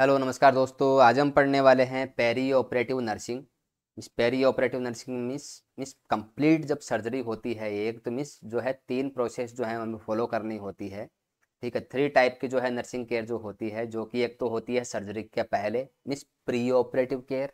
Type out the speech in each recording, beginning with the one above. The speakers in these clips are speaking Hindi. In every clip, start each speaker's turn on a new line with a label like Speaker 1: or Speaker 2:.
Speaker 1: हेलो नमस्कार दोस्तों आज हम पढ़ने वाले हैं peri operative nursing miss peri operative nursing miss miss complete जब सर्जरी होती है एक तो मिस जो है तीन प्रोसेस जो है हमें फॉलो करनी होती है ठीक है थ्री टाइप की जो है नर्सिंग केयर जो होती है जो कि एक तो होती है सर्जरी के पहले मिस प्री ऑपरेटिव केयर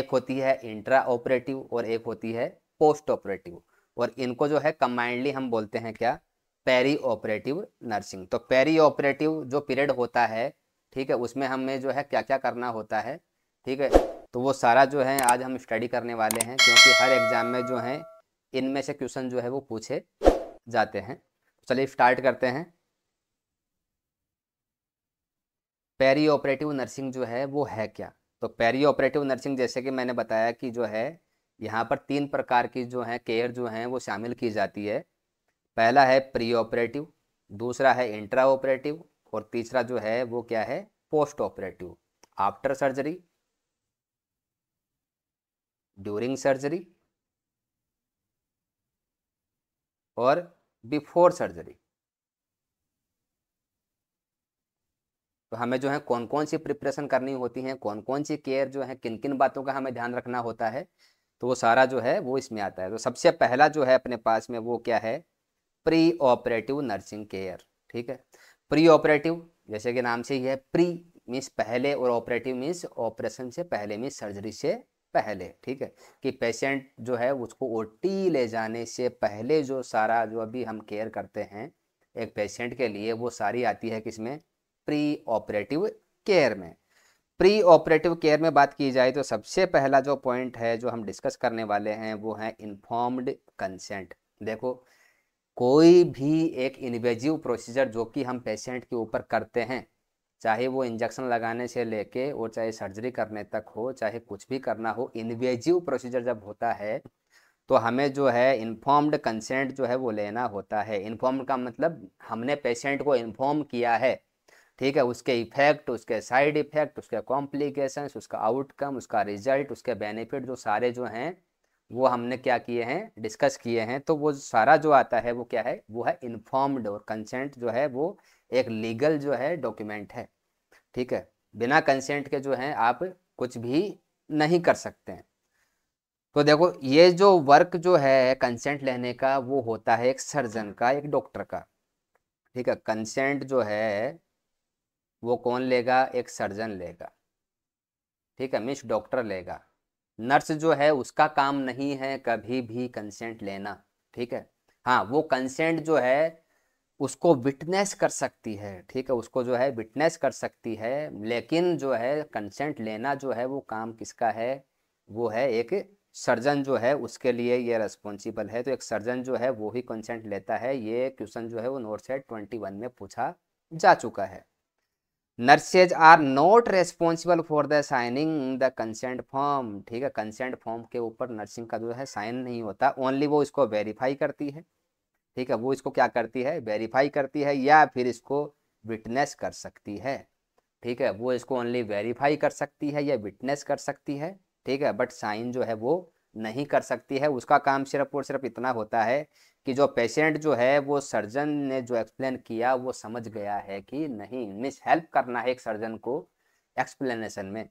Speaker 1: एक होती है इंट्रा ऑपरेटिव और एक होती है पोस्ट ऑपरेटिव और इनको जो है कम्बाइंडली हम बोलते हैं क्या पेरी ऑपरेटिव नर्सिंग तो पेरी ऑपरेटिव जो पीरियड होता है ठीक है उसमें हमें जो है क्या क्या करना होता है ठीक है तो वो सारा जो है आज हम स्टडी करने वाले हैं क्योंकि हर एग्ज़ाम में जो है इनमें से क्वेश्चन जो है वो पूछे जाते हैं चलिए स्टार्ट करते हैं पेरी ऑपरेटिव नर्सिंग जो है वो है क्या तो पेरी ऑपरेटिव नर्सिंग जैसे कि मैंने बताया कि जो है यहाँ पर तीन प्रकार की जो है केयर जो है वो शामिल की जाती है पहला है प्री ऑपरेटिव दूसरा है इंट्रा ऑपरेटिव और तीसरा जो है वो क्या है postoperative after surgery during surgery और बिफोर सर्जरी तो हमें जो है कौन कौन सी प्रिपरेशन करनी होती है कौन कौन सी केयर जो है किन किन बातों का हमें ध्यान रखना होता है तो वो सारा जो है वो इसमें आता है तो सबसे पहला जो है अपने पास में वो क्या है प्री ऑपरेटिव नर्सिंग केयर ठीक है प्री ऑपरेटिव जैसे कि नाम से ही है प्री मीन्स पहले और ऑपरेटिव मीन्स ऑपरेशन से पहले मीन्स सर्जरी से पहले ठीक है कि पेशेंट जो है उसको ओ ले जाने से पहले जो सारा जो अभी हम केयर करते हैं एक पेशेंट के लिए वो सारी आती है किसमें प्री ऑपरेटिव केयर में प्री ऑपरेटिव केयर में बात की जाए तो सबसे पहला जो पॉइंट है जो हम डिस्कस करने वाले हैं वो है इन्फॉर्म्ड कंसेंट देखो कोई भी एक इन्वेजिव प्रोसीजर जो कि हम पेशेंट के ऊपर करते हैं चाहे वो इंजेक्शन लगाने से लेके और चाहे सर्जरी करने तक हो चाहे कुछ भी करना हो इन्वेजिव प्रोसीजर जब होता है तो हमें जो है इन्फॉर्म्ड कंसेंट जो है वो लेना होता है इन्फॉर्म्ड का मतलब हमने पेशेंट को इन्फॉर्म किया है ठीक है उसके इफेक्ट उसके साइड इफेक्ट उसके कॉम्प्लिकेशंस उसका आउटकम उसका रिजल्ट उसके बेनिफिट जो सारे जो हैं वो हमने क्या किए हैं डिस्कस किए हैं तो वो सारा जो आता है वो क्या है वो है इन्फॉर्म्ड और कंसेंट जो है वो एक लीगल जो है डॉक्यूमेंट है ठीक है बिना कंसेंट के जो है आप कुछ भी नहीं कर सकते हैं तो देखो ये जो वर्क जो है कंसेंट लेने का वो होता है एक सर्जन का एक डॉक्टर का ठीक है कंसेंट जो है वो कौन लेगा एक सर्जन लेगा ठीक है मिस डॉक्टर लेगा नर्स जो है उसका काम नहीं है कभी भी कंसेंट लेना ठीक है हाँ वो कंसेंट जो है उसको विटनेस कर सकती है ठीक है उसको जो है विटनेस कर सकती है लेकिन जो है कंसेंट लेना जो है वो काम किसका है वो है एक सर्जन जो है उसके लिए ये रेस्पॉन्सिबल है तो एक सर्जन जो है वो ही कंसेंट लेता है ये क्वेश्चन जो है वो नोट सेट ट्वेंटी वन में पूछा जा चुका है nurses are not responsible for the signing the consent form ठीक है कंसेंट फॉर्म के ऊपर नर्सिंग का जो है साइन नहीं होता ओनली वो इसको वेरीफाई करती है ठीक है वो इसको क्या करती है वेरीफाई करती है या फिर इसको विटनेस कर सकती है ठीक है वो इसको ओनली वेरीफाई कर सकती है या विटनेस कर सकती है ठीक है बट साइन जो है वो नहीं कर सकती है उसका काम सिर्फ और सिर्फ इतना होता है कि जो पेशेंट जो है वो सर्जन ने जो एक्सप्लेन किया वो समझ गया है कि नहीं मिस हेल्प करना है एक सर्जन को एक्सप्लेनेशन में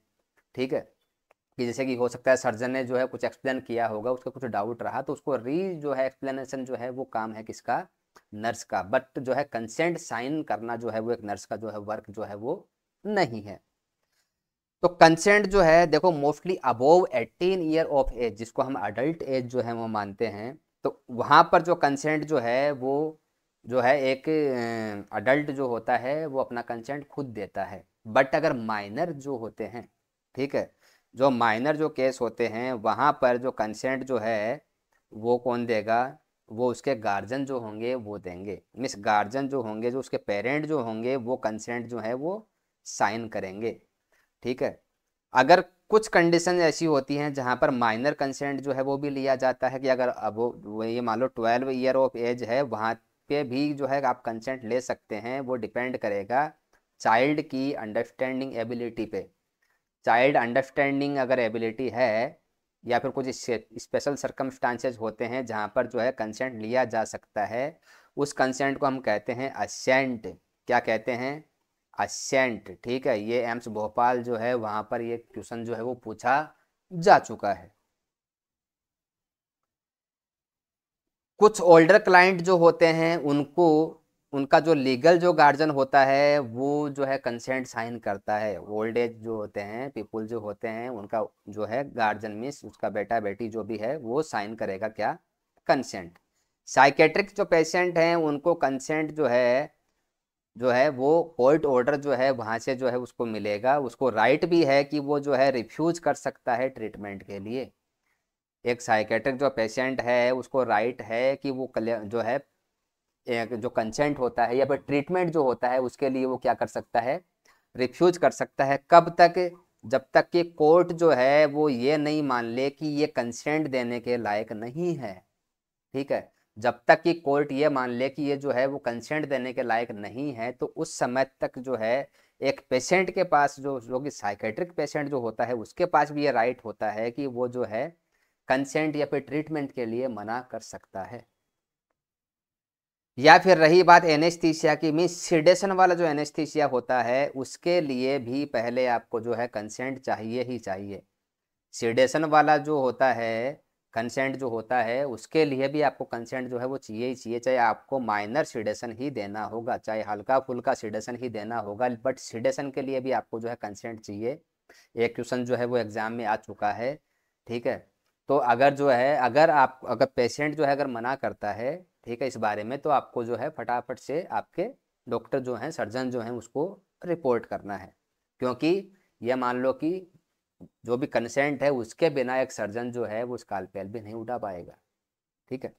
Speaker 1: ठीक है कि जैसे कि हो सकता है सर्जन ने जो है कुछ एक्सप्लेन किया होगा उसका कुछ डाउट रहा तो उसको री जो है एक्सप्लेनेशन जो है वो काम है किसका नर्स का बट जो है कंसेंट साइन करना जो है वो एक नर्स का जो है वर्क जो है वो नहीं है तो कंसेंट जो है देखो mostly above 18 year of age जिसको हम अडल्ट एज जो है वो मानते हैं तो वहाँ पर जो कंसेंट जो है वो जो है एक अडल्ट जो होता है वो अपना कंसेंट खुद देता है बट अगर माइनर जो होते हैं ठीक है जो माइनर जो केस होते हैं वहाँ पर जो कंसेंट जो है वो कौन देगा वो उसके गार्जियन जो होंगे वो देंगे मिस गार्जियन जो होंगे जो उसके पेरेंट जो होंगे वो कंसेंट जो है वो साइन करेंगे ठीक है अगर कुछ कंडीशन ऐसी होती हैं जहाँ पर माइनर कंसेंट जो है वो भी लिया जाता है कि अगर अब वो ये मान लो ट्वेल्व ईयर ऑफ एज है वहाँ पे भी जो है आप कंसेंट ले सकते हैं वो डिपेंड करेगा चाइल्ड की अंडरस्टैंडिंग एबिलिटी पे चाइल्ड अंडरस्टैंडिंग अगर एबिलिटी है या फिर कुछ स्पेशल सर्कमस्टांसेज होते हैं जहाँ पर जो है कंसेंट लिया जा सकता है उस कंसेंट को हम कहते हैं असेंट क्या कहते हैं असेंट ठीक है ये एम्स भोपाल जो है वहां पर ये क्वेश्चन जो है वो पूछा जा चुका है कुछ ओल्डर क्लाइंट जो होते हैं उनको उनका जो लीगल जो गार्जियन होता है वो जो है कंसेंट साइन करता है ओल्ड एज जो होते हैं पीपुल जो होते हैं उनका जो है गार्जियन मीन्स उसका बेटा बेटी जो भी है वो साइन करेगा क्या कंसेंट साइकेट्रिक जो पेशेंट हैं उनको कंसेंट जो है जो है वो कोर्ट ऑर्डर जो है वहाँ से जो है उसको मिलेगा उसको राइट भी है कि वो जो है रिफ्यूज कर सकता है ट्रीटमेंट के लिए एक साइकेट्रिक जो पेशेंट है उसको राइट है कि वो जो है एक जो कंसेंट होता है या फिर ट्रीटमेंट जो होता है उसके लिए वो क्या कर सकता है रिफ्यूज कर सकता है कब तक जब तक कि कोर्ट जो है वो ये नहीं मान ले कि ये कंसेंट देने के लायक नहीं है ठीक है जब तक कि कोर्ट ये मान ले कि ये जो है वो कंसेंट देने के लायक नहीं है तो उस समय तक जो है एक पेशेंट के पास जो जो कि साइकेट्रिक पेशेंट जो होता है उसके पास भी ये राइट होता है कि वो जो है कंसेंट या फिर ट्रीटमेंट के लिए मना कर सकता है या फिर रही बात एनेस्थीसिया की मीन सीडेशन वाला जो एनेस्थीसिया होता है उसके लिए भी पहले आपको जो है कंसेंट चाहिए ही चाहिए सीडेशन वाला जो होता है कंसेंट जो होता है उसके लिए भी आपको कंसेंट जो है वो चाहिए ही चाहिए चाहे आपको माइनर सीडेशन ही देना होगा चाहे हल्का फुल्का सीडेशन ही देना होगा बट सीडेशन के लिए भी आपको जो है कंसेंट चाहिए एक क्वेश्चन जो है वो एग्ज़ाम में आ चुका है ठीक है तो अगर जो है अगर आप अगर पेशेंट जो है अगर मना करता है ठीक है इस बारे में तो आपको जो है फटाफट से आपके डॉक्टर जो हैं सर्जन जो हैं उसको रिपोर्ट करना है क्योंकि यह मान लो कि जो भी कंसेंट है उसके बिना एक सर्जन जो है वो स्कालपेल भी नहीं उठा पाएगा ठीक है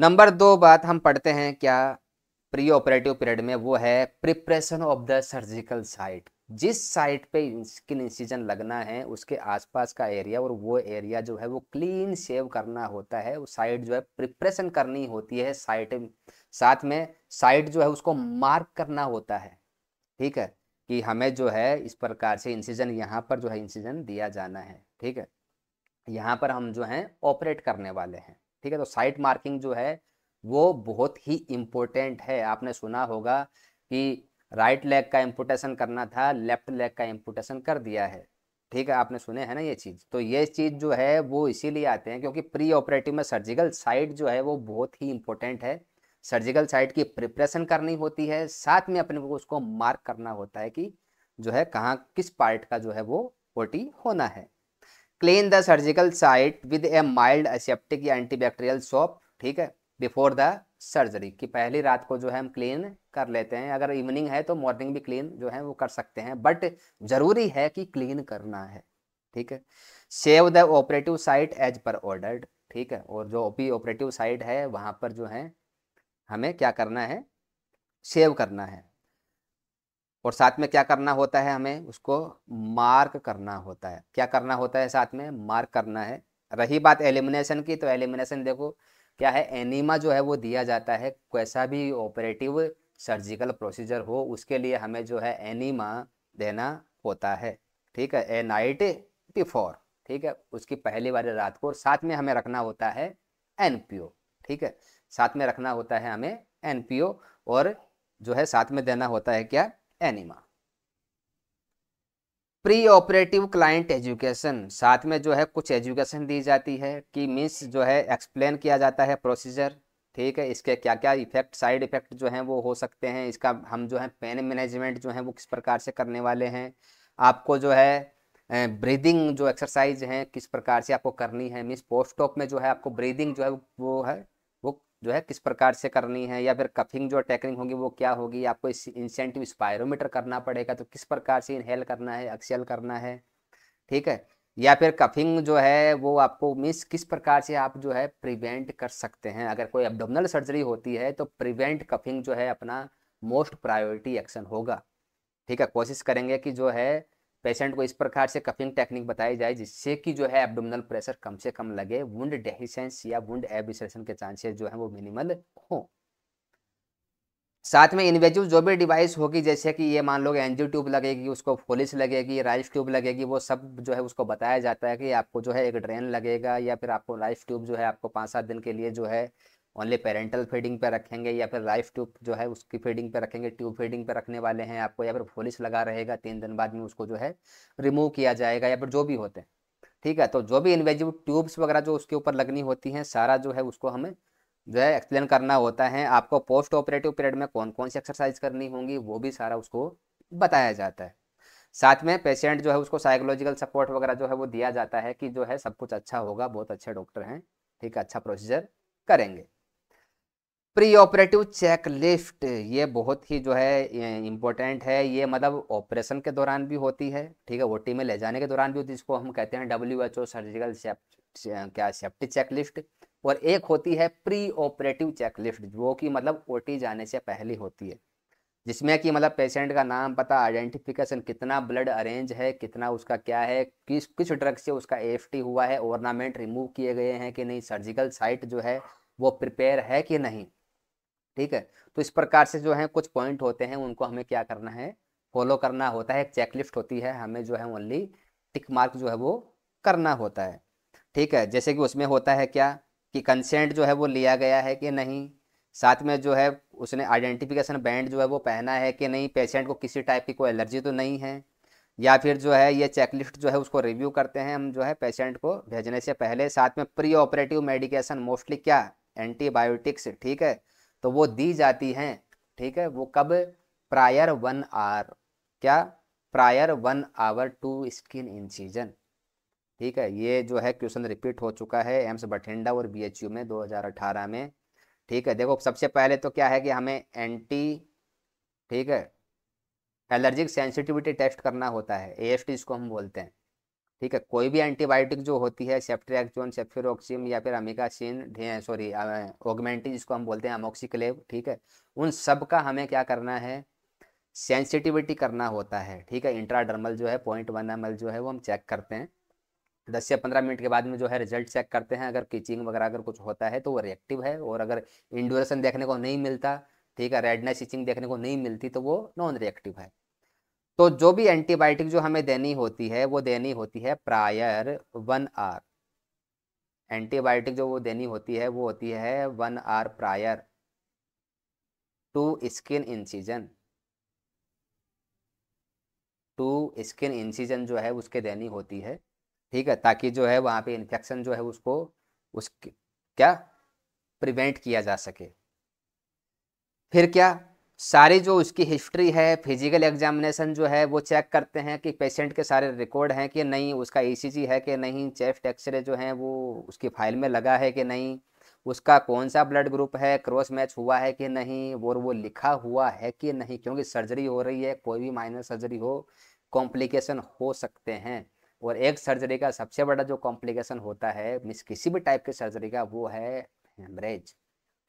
Speaker 1: नंबर दो बात हम पढ़ते हैं क्या प्री ऑपरेटिव पीरियड में वो है preparation of the surgical site जिस साइट पे स्किन इंसिजन लगना है उसके आसपास का एरिया और वो एरिया जो है वो क्लीन सेव करना होता है वो साइट जो है प्रिपरेशन करनी होती है साइट साथ में साइट जो है उसको मार्क हम्म। करना होता है ठीक है कि हमें जो है इस प्रकार से इंसिजन यहाँ पर जो है इंसिजन दिया जाना है ठीक है यहाँ पर हम जो हैं ऑपरेट करने वाले हैं ठीक है तो साइट मार्किंग जो है वो बहुत ही इम्पोर्टेंट है आपने सुना होगा कि राइट लेग का इम्पोटेशन करना था लेफ्ट लेग का इम्पोटेशन कर दिया है ठीक है आपने सुने है ना ये चीज़ तो ये चीज़ जो है वो इसीलिए आते हैं क्योंकि प्री ऑपरेटिव में सर्जिकल साइट जो है वो बहुत ही इम्पोर्टेंट है सर्जिकल साइट की प्रिपरेशन करनी होती है साथ में अपने को उसको मार्क करना होता है कि जो है कहाँ किस पार्ट का जो है वो ओटी होना है clean the surgical site with a mild aseptic या एंटीबैक्टीरियल सोप ठीक है बिफोर द सर्जरी कि पहली रात को जो है हम क्लीन कर लेते हैं अगर इवनिंग है तो मॉर्निंग भी क्लीन जो है वो कर सकते हैं बट जरूरी है कि क्लीन करना है ठीक है shave the operative site as per ordered ठीक है और जो ओपी ऑपरेटिव साइट है वहाँ पर जो है हमें क्या करना है सेव करना है और साथ में क्या करना होता है हमें उसको मार्क करना होता है क्या करना होता है साथ में मार्क करना है रही बात एलिमिनेशन की तो एलिमिनेशन देखो क्या है एनिमा जो है वो दिया जाता है कैसा भी ऑपरेटिव सर्जिकल प्रोसीजर हो उसके लिए हमें जो है एनिमा देना होता है ठीक है ए नाइट बिफोर ठीक है उसकी पहली बार रात को और साथ में हमें रखना होता है एनपीओ ठीक है साथ में रखना होता है हमें एनपीओ और जो है साथ में देना होता है क्या enema preoperative client education साथ में जो है कुछ एजुकेशन दी जाती है कि मीन्स जो है एक्सप्लेन किया जाता है प्रोसीजर ठीक है इसके क्या क्या इफेक्ट साइड इफेक्ट जो हैं वो हो सकते हैं इसका हम जो है पेन मैनेजमेंट जो है वो किस प्रकार से करने वाले हैं आपको जो है ब्रीदिंग जो एक्सरसाइज है किस प्रकार से आपको करनी है मीन्स पोस्ट ऑप में जो है आपको ब्रीदिंग जो है वो है जो है किस प्रकार से करनी है या फिर कफिंग जो टेक्निक होगी वो क्या होगी आपको इस इंसेंटिव स्पायरोमीटर करना पड़ेगा तो किस प्रकार से इनहेल करना है एक्सेल करना है ठीक है या फिर कफिंग जो है वो आपको मीन्स किस प्रकार से आप जो है प्रिवेंट कर सकते हैं अगर कोई एब्डोमिनल सर्जरी होती है तो प्रिवेंट कफिंग जो है अपना मोस्ट प्रायोरिटी एक्शन होगा ठीक है कोशिश करेंगे कि जो है पेशेंट को इस प्रकार से कफिंग टेक्निक बताई जाए जिससे कि जो है एब्डोमिनल प्रेशर कम से कम लगे वुंड डेहिसेंस या वुंड एबिसरेशन के चांसेस जो है वो मिनिमल हो साथ में इन्वेजिव जो भी डिवाइस होगी जैसे कि ये मान लो एनजी ट्यूब लगेगी उसको फोलिस लगेगी राइस ट्यूब लगेगी वो सब जो है उसको बताया जाता है कि आपको जो है एक ड्रेन लगेगा या फिर आपको राइस ट्यूब जो है आपको पाँच सात दिन के लिए जो है ओनली पेरेंटल फीडिंग पे रखेंगे या फिर लाइफ ट्यूब जो है उसकी फीडिंग पे रखेंगे ट्यूब फीडिंग पे रखने वाले हैं आपको या फिर फोलिस लगा रहेगा तीन दिन बाद में उसको जो है रिमूव किया जाएगा या फिर जो भी होते हैं ठीक है तो जो भी इन्वेजिव ट्यूब्स वगैरह जो उसके ऊपर लगनी होती हैं सारा जो है उसको हमें जो है एक्सप्लेन करना होता है आपको पोस्ट ऑपरेटिव पीरियड में कौन कौन सी एक्सरसाइज करनी होंगी वो भी सारा उसको बताया जाता है साथ में पेशेंट जो है उसको साइकोलॉजिकल सपोर्ट वगैरह जो है वो दिया जाता है कि जो है सब कुछ अच्छा होगा बहुत अच्छे डॉक्टर हैं ठीक है अच्छा प्रोसीजर करेंगे प्री ऑपरेटिव चेक लिस्ट ये बहुत ही जो है इम्पोर्टेंट है ये मतलब ऑपरेशन के दौरान भी होती है ठीक है ओटी में ले जाने के दौरान भी होती है जिसको हम कहते हैं डब्ल्यू एच ओ सर्जिकल क्या सेफ्टी चेक लिस्ट और एक होती है प्री ऑपरेटिव चेक लिस्ट जो कि मतलब ओटी जाने से पहले होती है जिसमें कि मतलब पेशेंट का नाम पता आइडेंटिफिकेशन कितना ब्लड अरेंज है कितना उसका क्या है किस किस ड्रग से उसका एफ हुआ है ऑर्नामेंट रिमूव किए गए हैं कि नहीं सर्जिकल साइट जो है वो प्रिपेयर है कि नहीं ठीक है तो इस प्रकार से जो है कुछ पॉइंट होते हैं उनको हमें क्या करना है फॉलो करना होता है एक चेकलिस्ट होती है हमें जो है ओनली टिक मार्क जो है वो करना होता है ठीक है जैसे कि उसमें होता है क्या कि कंसेंट जो है वो लिया गया है कि नहीं साथ में जो है उसने आइडेंटिफिकेशन बैंड जो है वो पहना है कि नहीं पेशेंट को किसी टाइप की कोई एलर्जी तो नहीं है या फिर जो है ये चेकलिस्ट जो है उसको रिव्यू करते हैं हम जो है पेशेंट को भेजने से पहले साथ में प्री ऑपरेटिव मेडिकेशन मोस्टली क्या एंटीबायोटिक्स ठीक है तो वो दी जाती हैं ठीक है वो कब प्रायर वन आवर क्या prior one hour to skin incision ठीक है ये जो है क्वेश्चन रिपीट हो चुका है एम्स बठिंडा और बीएचयू में 2018 में ठीक है देखो सबसे पहले तो क्या है कि हमें एंटी ठीक है एलर्जिक सेंसिटिविटी टेस्ट करना होता है ए एस इसको हम बोलते हैं ठीक है कोई भी एंटीबायोटिक जो होती है सेप्ट्रैक्जोन सेफ्यूरोक्सिम या फिर अमिकासिन सॉरी ओगमेंटी जिसको हम बोलते हैं अमोक्सिक्लेव ठीक है उन सब का हमें क्या करना है सेंसिटिविटी करना होता है ठीक है इंट्राडर्मल जो है पॉइंट वन एम जो है वो हम चेक करते हैं दस से पंद्रह मिनट के बाद में जो है रिजल्ट चेक करते हैं अगर किचिंग वगैरह अगर कुछ होता है तो वो रिएक्टिव है और अगर इंडोरेसन देखने को नहीं मिलता ठीक है रेडनेस इचिंग देखने को नहीं मिलती तो वो नॉन रिएक्टिव है तो जो भी एंटीबायोटिक जो हमें देनी होती है वो देनी होती है प्रायर वन आर एंटीबायोटिक जो वो देनी होती है वो होती है one hour prior to skin incision to skin incision जो है उसके देनी होती है ठीक है ताकि जो है वहाँ पे इन्फेक्शन जो है उसको उस क्या प्रिवेंट किया जा सके फिर क्या सारी जो उसकी हिस्ट्री है फिजिकल एग्जामिनेशन जो है वो चेक करते हैं कि पेशेंट के सारे रिकॉर्ड हैं कि नहीं उसका ईसीजी e है कि नहीं चेस्ट एक्सरे जो है वो उसकी फाइल में लगा है कि नहीं उसका कौन सा ब्लड ग्रुप है क्रॉस मैच हुआ है कि नहीं और वो लिखा हुआ है कि नहीं क्योंकि सर्जरी हो रही है कोई भी माइनर सर्जरी हो कॉम्प्लिकेशन हो सकते हैं और एक सर्जरी का सबसे बड़ा जो कॉम्प्लिकेशन होता है मिस किसी भी टाइप की सर्जरी का वो है हेमरेज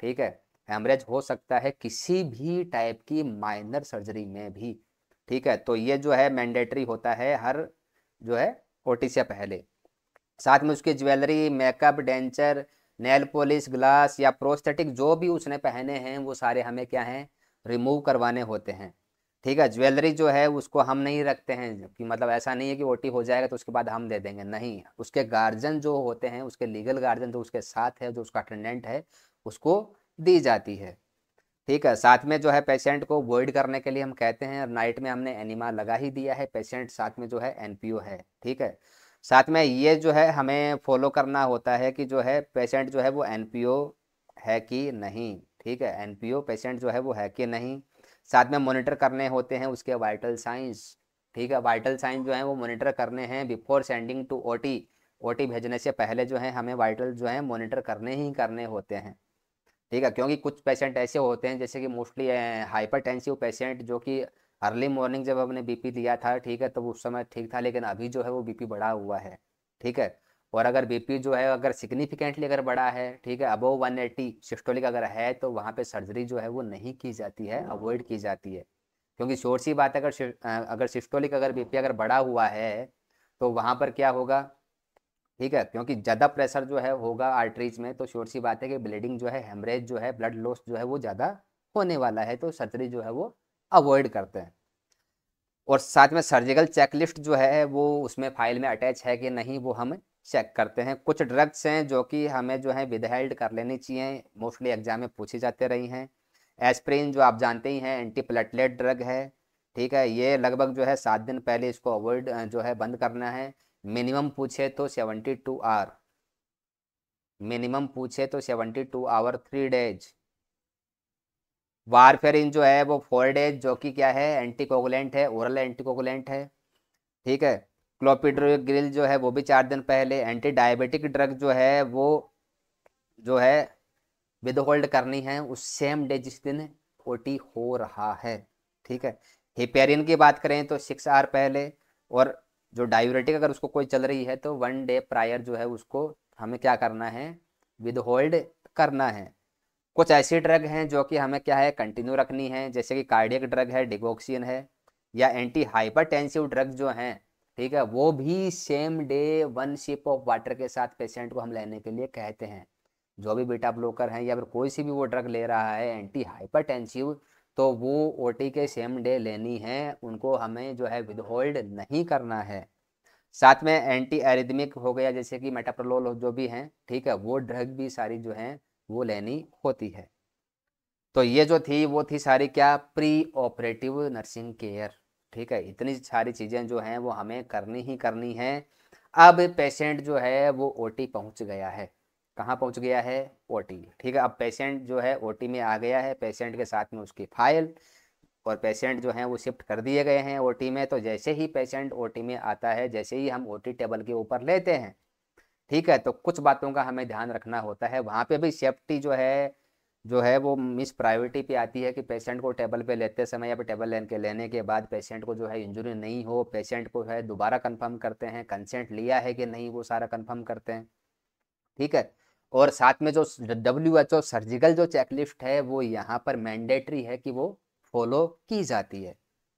Speaker 1: ठीक है हेमरेज हो सकता है किसी भी टाइप की माइनर सर्जरी में भी ठीक है तो ये जो है मैंडेटरी होता है हर जो है ओ से पहले साथ में उसकी jewellery makeup denture nail polish glass या प्रोस्थेटिक जो भी उसने पहने हैं वो सारे हमें क्या हैं रिमूव करवाने होते हैं ठीक है ज्वेलरी जो है उसको हम नहीं रखते हैं कि मतलब ऐसा नहीं है कि ओटी हो जाएगा तो उसके बाद हम दे देंगे नहीं उसके गार्जियन जो होते हैं उसके लीगल गार्जियन जो उसके साथ है जो उसका अटेंडेंट है उसको दी जाती है ठीक है साथ में जो है पेशेंट को वॉइड करने के लिए हम कहते हैं और नाइट में हमने एनिमा लगा ही दिया है पेशेंट साथ में जो है एनपीओ है ठीक है साथ में ये जो है हमें फॉलो करना होता है कि जो है पेशेंट जो है वो एनपीओ है कि नहीं ठीक है एनपीओ पेशेंट जो है वो है कि नहीं साथ में मॉनिटर करने होते हैं उसके वाइटल साइंस ठीक है वाइटल साइंस जो है वो मॉनिटर करने हैं before sending to OT OT भेजने से पहले जो है हमें वाइटल जो है मॉनिटर करने ही करने होते हैं ठीक है क्योंकि कुछ पेशेंट ऐसे होते हैं जैसे कि मोस्टली हाइपर टेंसिव पेशेंट जो कि अर्ली मॉर्निंग जब हमने बीपी लिया था ठीक है तो उस समय ठीक था लेकिन अभी जो है वो बीपी बढ़ा हुआ है ठीक है और अगर बीपी जो है अगर सिग्निफिकेंटली अगर बढ़ा है ठीक है अबोव वन एट्टी सिस्टोलिक अगर है तो वहाँ पे सर्जरी जो है वो नहीं की जाती है अवॉइड की जाती है क्योंकि शोर सी बात अगर अगर सिस्टोलिक अगर बीपी अगर बढ़ा हुआ है तो वहाँ पर क्या होगा ठीक है क्योंकि ज़्यादा प्रेशर जो है होगा आर्टरीज में तो श्योर सी बात है कि ब्लीडिंग जो है हेमरेज जो है ब्लड लॉस जो है वो ज़्यादा होने वाला है तो सर्जरी जो है वो अवॉइड करते हैं और साथ में सर्जिकल चेकलिस्ट जो है वो उसमें फाइल में अटैच है कि नहीं वो हम चेक करते हैं कुछ ड्रग्स हैं जो कि हमें जो है विदहेल्ड कर लेनी चाहिए मोस्टली एग्जाम में पूछी जाते रही हैं एस्प्रिन जो आप जानते ही हैं एंटी प्लेटलेट ड्रग है ठीक है ये लगभग जो है सात दिन पहले इसको अवॉइड जो है बंद करना है मिनिमम पूछे तो सेवेंटी टू आवर मिनिमम पूछे तो seventy two hour three days warfarin जो है वो फोर डेज जो कि क्या है एंटीकोगुलेंट है ओरल एंटीकोगुलेंट है ठीक है क्लोपिड्रोग्रिल जो है वो भी चार दिन पहले एंटी डायबिटिक ड्रग जो है वो जो है विद होल्ड करनी है उस सेम डे जिस दिन ओटी हो रहा है ठीक है हिपेरिन की बात करें तो सिक्स आर पहले और जो डायबिटिक अगर उसको कोई चल रही है तो वन डे प्रायर जो है उसको हमें क्या करना है विद होल्ड करना है कुछ ऐसी ड्रग हैं जो कि हमें क्या है कंटिन्यू रखनी है जैसे कि कार्डियक ड्रग है डिगोक्सिन है या एंटी टेंसिव ड्रग जो हैं ठीक है वो भी same day one sip of water के साथ पेशेंट को हम लेने के लिए कहते हैं जो भी बीटा ब्लोकर हैं या फिर कोई सी भी वो ड्रग ले रहा है एंटी टेंसिव तो वो ओ के सेम डे लेनी है उनको हमें जो है विद नहीं करना है साथ में एंटी एरिदमिक हो गया जैसे कि मेटाप्रोलोल जो भी हैं ठीक है वो ड्रग भी सारी जो हैं वो लेनी होती है तो ये जो थी वो थी सारी क्या प्री ऑपरेटिव नर्सिंग केयर ठीक है इतनी सारी चीज़ें जो हैं वो हमें करनी ही करनी है अब पेशेंट जो है वो ओटी पहुंच गया है कहाँ पहुँच गया है ओ ठीक है अब पेशेंट जो है ओ में आ गया है पेशेंट के साथ में उसकी फाइल और पेशेंट जो हैं वो शिफ्ट कर दिए गए हैं ओ में तो जैसे ही पेशेंट ओ में आता है जैसे ही हम ओ टेबल के ऊपर लेते हैं ठीक है तो कुछ बातों का हमें ध्यान रखना होता है वहाँ पे भी सेफ्टी जो है जो है वो मिस प्रायोरिटी पे आती है कि पेशेंट को टेबल पे लेते समय या फिर टेबल लेन के लेने के बाद पेशेंट को जो है इंजरी नहीं हो पेशेंट को है दोबारा कंफर्म करते हैं कंसेंट लिया है कि नहीं वो सारा कंफर्म करते हैं ठीक है और साथ में जो डब्ल्यू एच ओ सर्जिकल जो चेकलिस्ट है वो यहाँ पर मैंडेटरी है कि वो फॉलो की जाती है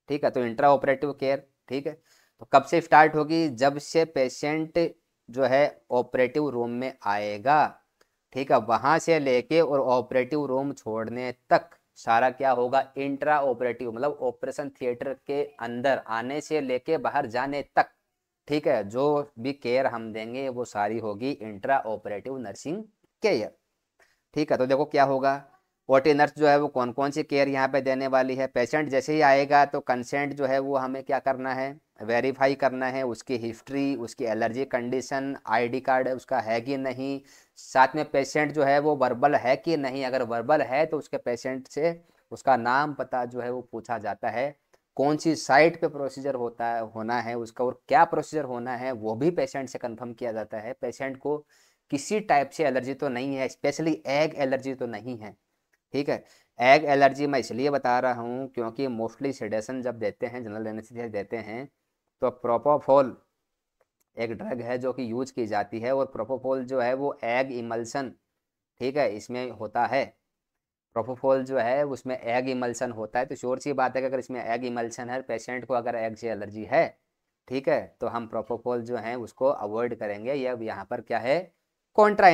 Speaker 1: ठीक है तो इंट्रा ऑपरेटिव केयर ठीक है तो कब से स्टार्ट होगी जब से पेशेंट जो है ऑपरेटिव रूम में आएगा ठीक है वहाँ से लेके और ऑपरेटिव रूम छोड़ने तक सारा क्या होगा इंट्रा ऑपरेटिव मतलब ऑपरेशन थिएटर के अंदर आने से लेके बाहर जाने तक ठीक है जो भी केयर हम देंगे वो सारी होगी इंट्रा ऑपरेटिव नर्सिंग केयर ठीक है तो देखो क्या होगा ओटी नर्स जो है वो कौन कौन सी केयर यहाँ पे देने वाली है पेशेंट जैसे ही आएगा तो कंसेंट जो है वो हमें क्या करना है वेरीफाई करना है उसकी हिस्ट्री उसकी एलर्जी कंडीशन आईडी कार्ड है उसका है कि नहीं साथ में पेशेंट जो है वो वर्बल है कि नहीं अगर वर्बल है तो उसके पेशेंट से उसका नाम पता जो है वो पूछा जाता है कौन सी साइट पे प्रोसीजर होता है होना है उसका और क्या प्रोसीजर होना है वो भी पेशेंट से कंफर्म किया जाता है पेशेंट को किसी टाइप से एलर्जी तो नहीं है स्पेशली एग एलर्जी तो नहीं है ठीक है एग एलर्जी मैं इसलिए बता रहा हूँ क्योंकि मोस्टली सेडेशन जब देते हैं जनरल एनेस्थीसिया देते हैं तो प्रोपोफॉल एक ड्रग है जो कि यूज की जाती है और प्रोपोफॉल जो है वो एग इमल्सन ठीक है इसमें होता है प्रोपोफोल जो है उसमें एग इमल्सन होता है तो शोर सी बात है कि अगर इसमें एग इमल्शन है पेशेंट को अगर एग से एलर्जी है ठीक है तो हम प्रोपोफोल जो है उसको अवॉइड करेंगे ये अब यहाँ पर क्या है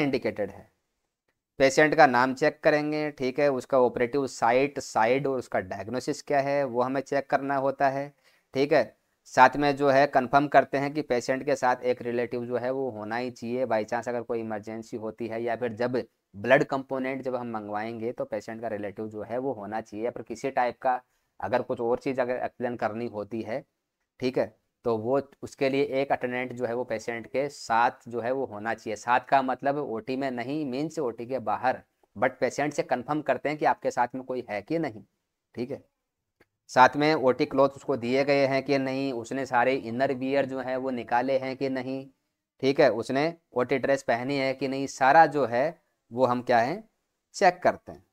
Speaker 1: इंडिकेटेड है पेशेंट का नाम चेक करेंगे ठीक है उसका ऑपरेटिव साइट साइड और उसका डायग्नोसिस क्या है वो हमें चेक करना होता है ठीक है साथ में जो है कंफर्म करते हैं कि पेशेंट के साथ एक रिलेटिव जो है वो होना ही चाहिए बाई चांस अगर कोई इमरजेंसी होती है या फिर जब ब्लड कंपोनेंट जब हम मंगवाएंगे तो पेशेंट का रिलेटिव जो है वो होना चाहिए या फिर किसी टाइप का अगर कुछ और चीज़ अगर एक्सप्लेन करनी होती है ठीक है तो वो उसके लिए एक अटेंडेंट जो है वो पेशेंट के साथ जो है वो होना चाहिए साथ का मतलब ओ में नहीं मीन्स ओटी के बाहर बट पेशेंट से कंफर्म करते हैं कि आपके साथ में कोई है कि नहीं ठीक है साथ में ओ टी क्लोथ उसको दिए गए हैं कि नहीं उसने सारे इनर वियर जो है वो निकाले हैं कि नहीं ठीक है उसने टी ड्रेस पहनी है कि नहीं सारा जो है वो हम क्या है चेक करते हैं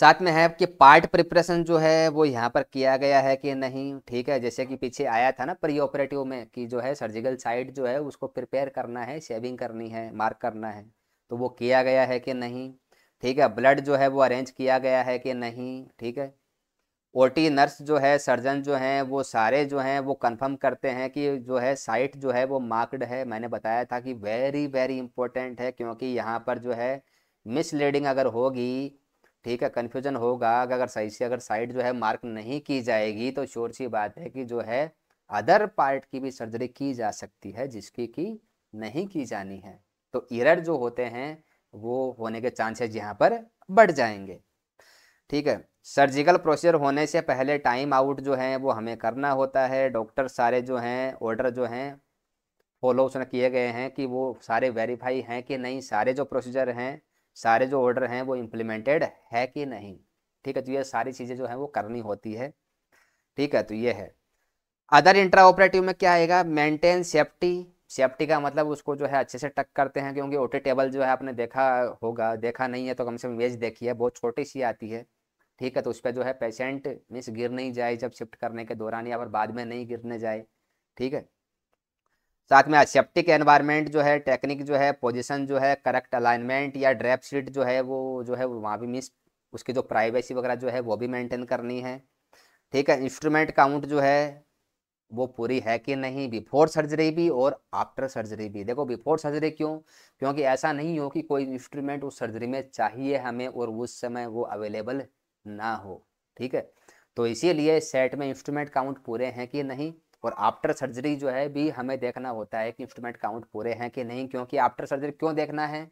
Speaker 1: साथ में है कि पार्ट प्रिपरेशन जो है वो यहाँ पर किया गया है कि नहीं ठीक है जैसे कि पीछे आया था ना प्री ऑपरेटिव में कि जो है सर्जिकल साइट जो है उसको प्रिपेयर करना है शेविंग करनी है मार्क करना है तो वो किया गया है कि नहीं ठीक है ब्लड जो है वो अरेंज किया गया है कि नहीं ठीक है ओटी नर्स जो है सर्जन जो हैं वो सारे जो हैं वो कंफर्म करते हैं कि जो है साइट जो है वो मार्क्ड है मैंने बताया था कि वेरी वेरी इंपॉर्टेंट है क्योंकि यहाँ पर जो है मिसलीडिंग अगर होगी ठीक है कन्फ्यूजन होगा अगर सही से अगर साइट जो है मार्क नहीं की जाएगी तो शोर सी बात है कि जो है अदर पार्ट की भी सर्जरी की जा सकती है जिसकी कि नहीं की जानी है तो इरर जो होते हैं वो होने के चांसेज यहाँ पर बढ़ जाएंगे ठीक है सर्जिकल प्रोसीजर होने से पहले टाइम आउट जो है वो हमें करना होता है डॉक्टर सारे जो हैं ऑर्डर जो हैं फॉलो उसने किए गए हैं कि वो सारे वेरीफाई हैं कि नहीं सारे जो प्रोसीजर हैं सारे जो ऑर्डर हैं वो इम्प्लीमेंटेड है कि नहीं ठीक है तो ये सारी चीज़ें जो हैं वो करनी होती है ठीक है तो ये है अदर इंट्रा ऑपरेटिव में क्या आएगा मेंटेन सेफ्टी सेफ्टी का मतलब उसको जो है अच्छे से टक करते हैं क्योंकि ओटी टेबल जो है आपने देखा होगा देखा नहीं है तो कम से कम वेज देखी है बहुत छोटी सी आती है ठीक है तो उस पर जो है पेशेंट मिस गिर नहीं जाए जब शिफ्ट करने के दौरान या फिर बाद में नहीं गिरने जाए ठीक है साथ में सेप्टिक एनवायरनमेंट जो है टेक्निक जो है पोजीशन जो है करेक्ट अलाइनमेंट या ड्रैप सीट जो है वो जो है वहाँ भी मिस उसकी जो प्राइवेसी वगैरह जो है वो भी मेंटेन करनी है ठीक है इंस्ट्रूमेंट काउंट जो है वो पूरी है कि नहीं बिफोर सर्जरी भी और आफ्टर सर्जरी भी देखो बिफोर सर्जरी क्यों क्योंकि ऐसा नहीं हो कि कोई इंस्ट्रूमेंट उस सर्जरी में चाहिए हमें और उस समय वो अवेलेबल ना हो ठीक है तो इसीलिए सेट में इंस्ट्रूमेंट काउंट पूरे हैं कि नहीं और आफ्टर सर्जरी जो है भी हमें देखना होता है कि इंस्ट्रूमेंट काउंट पूरे हैं कि नहीं क्योंकि आफ्टर सर्जरी क्यों देखना है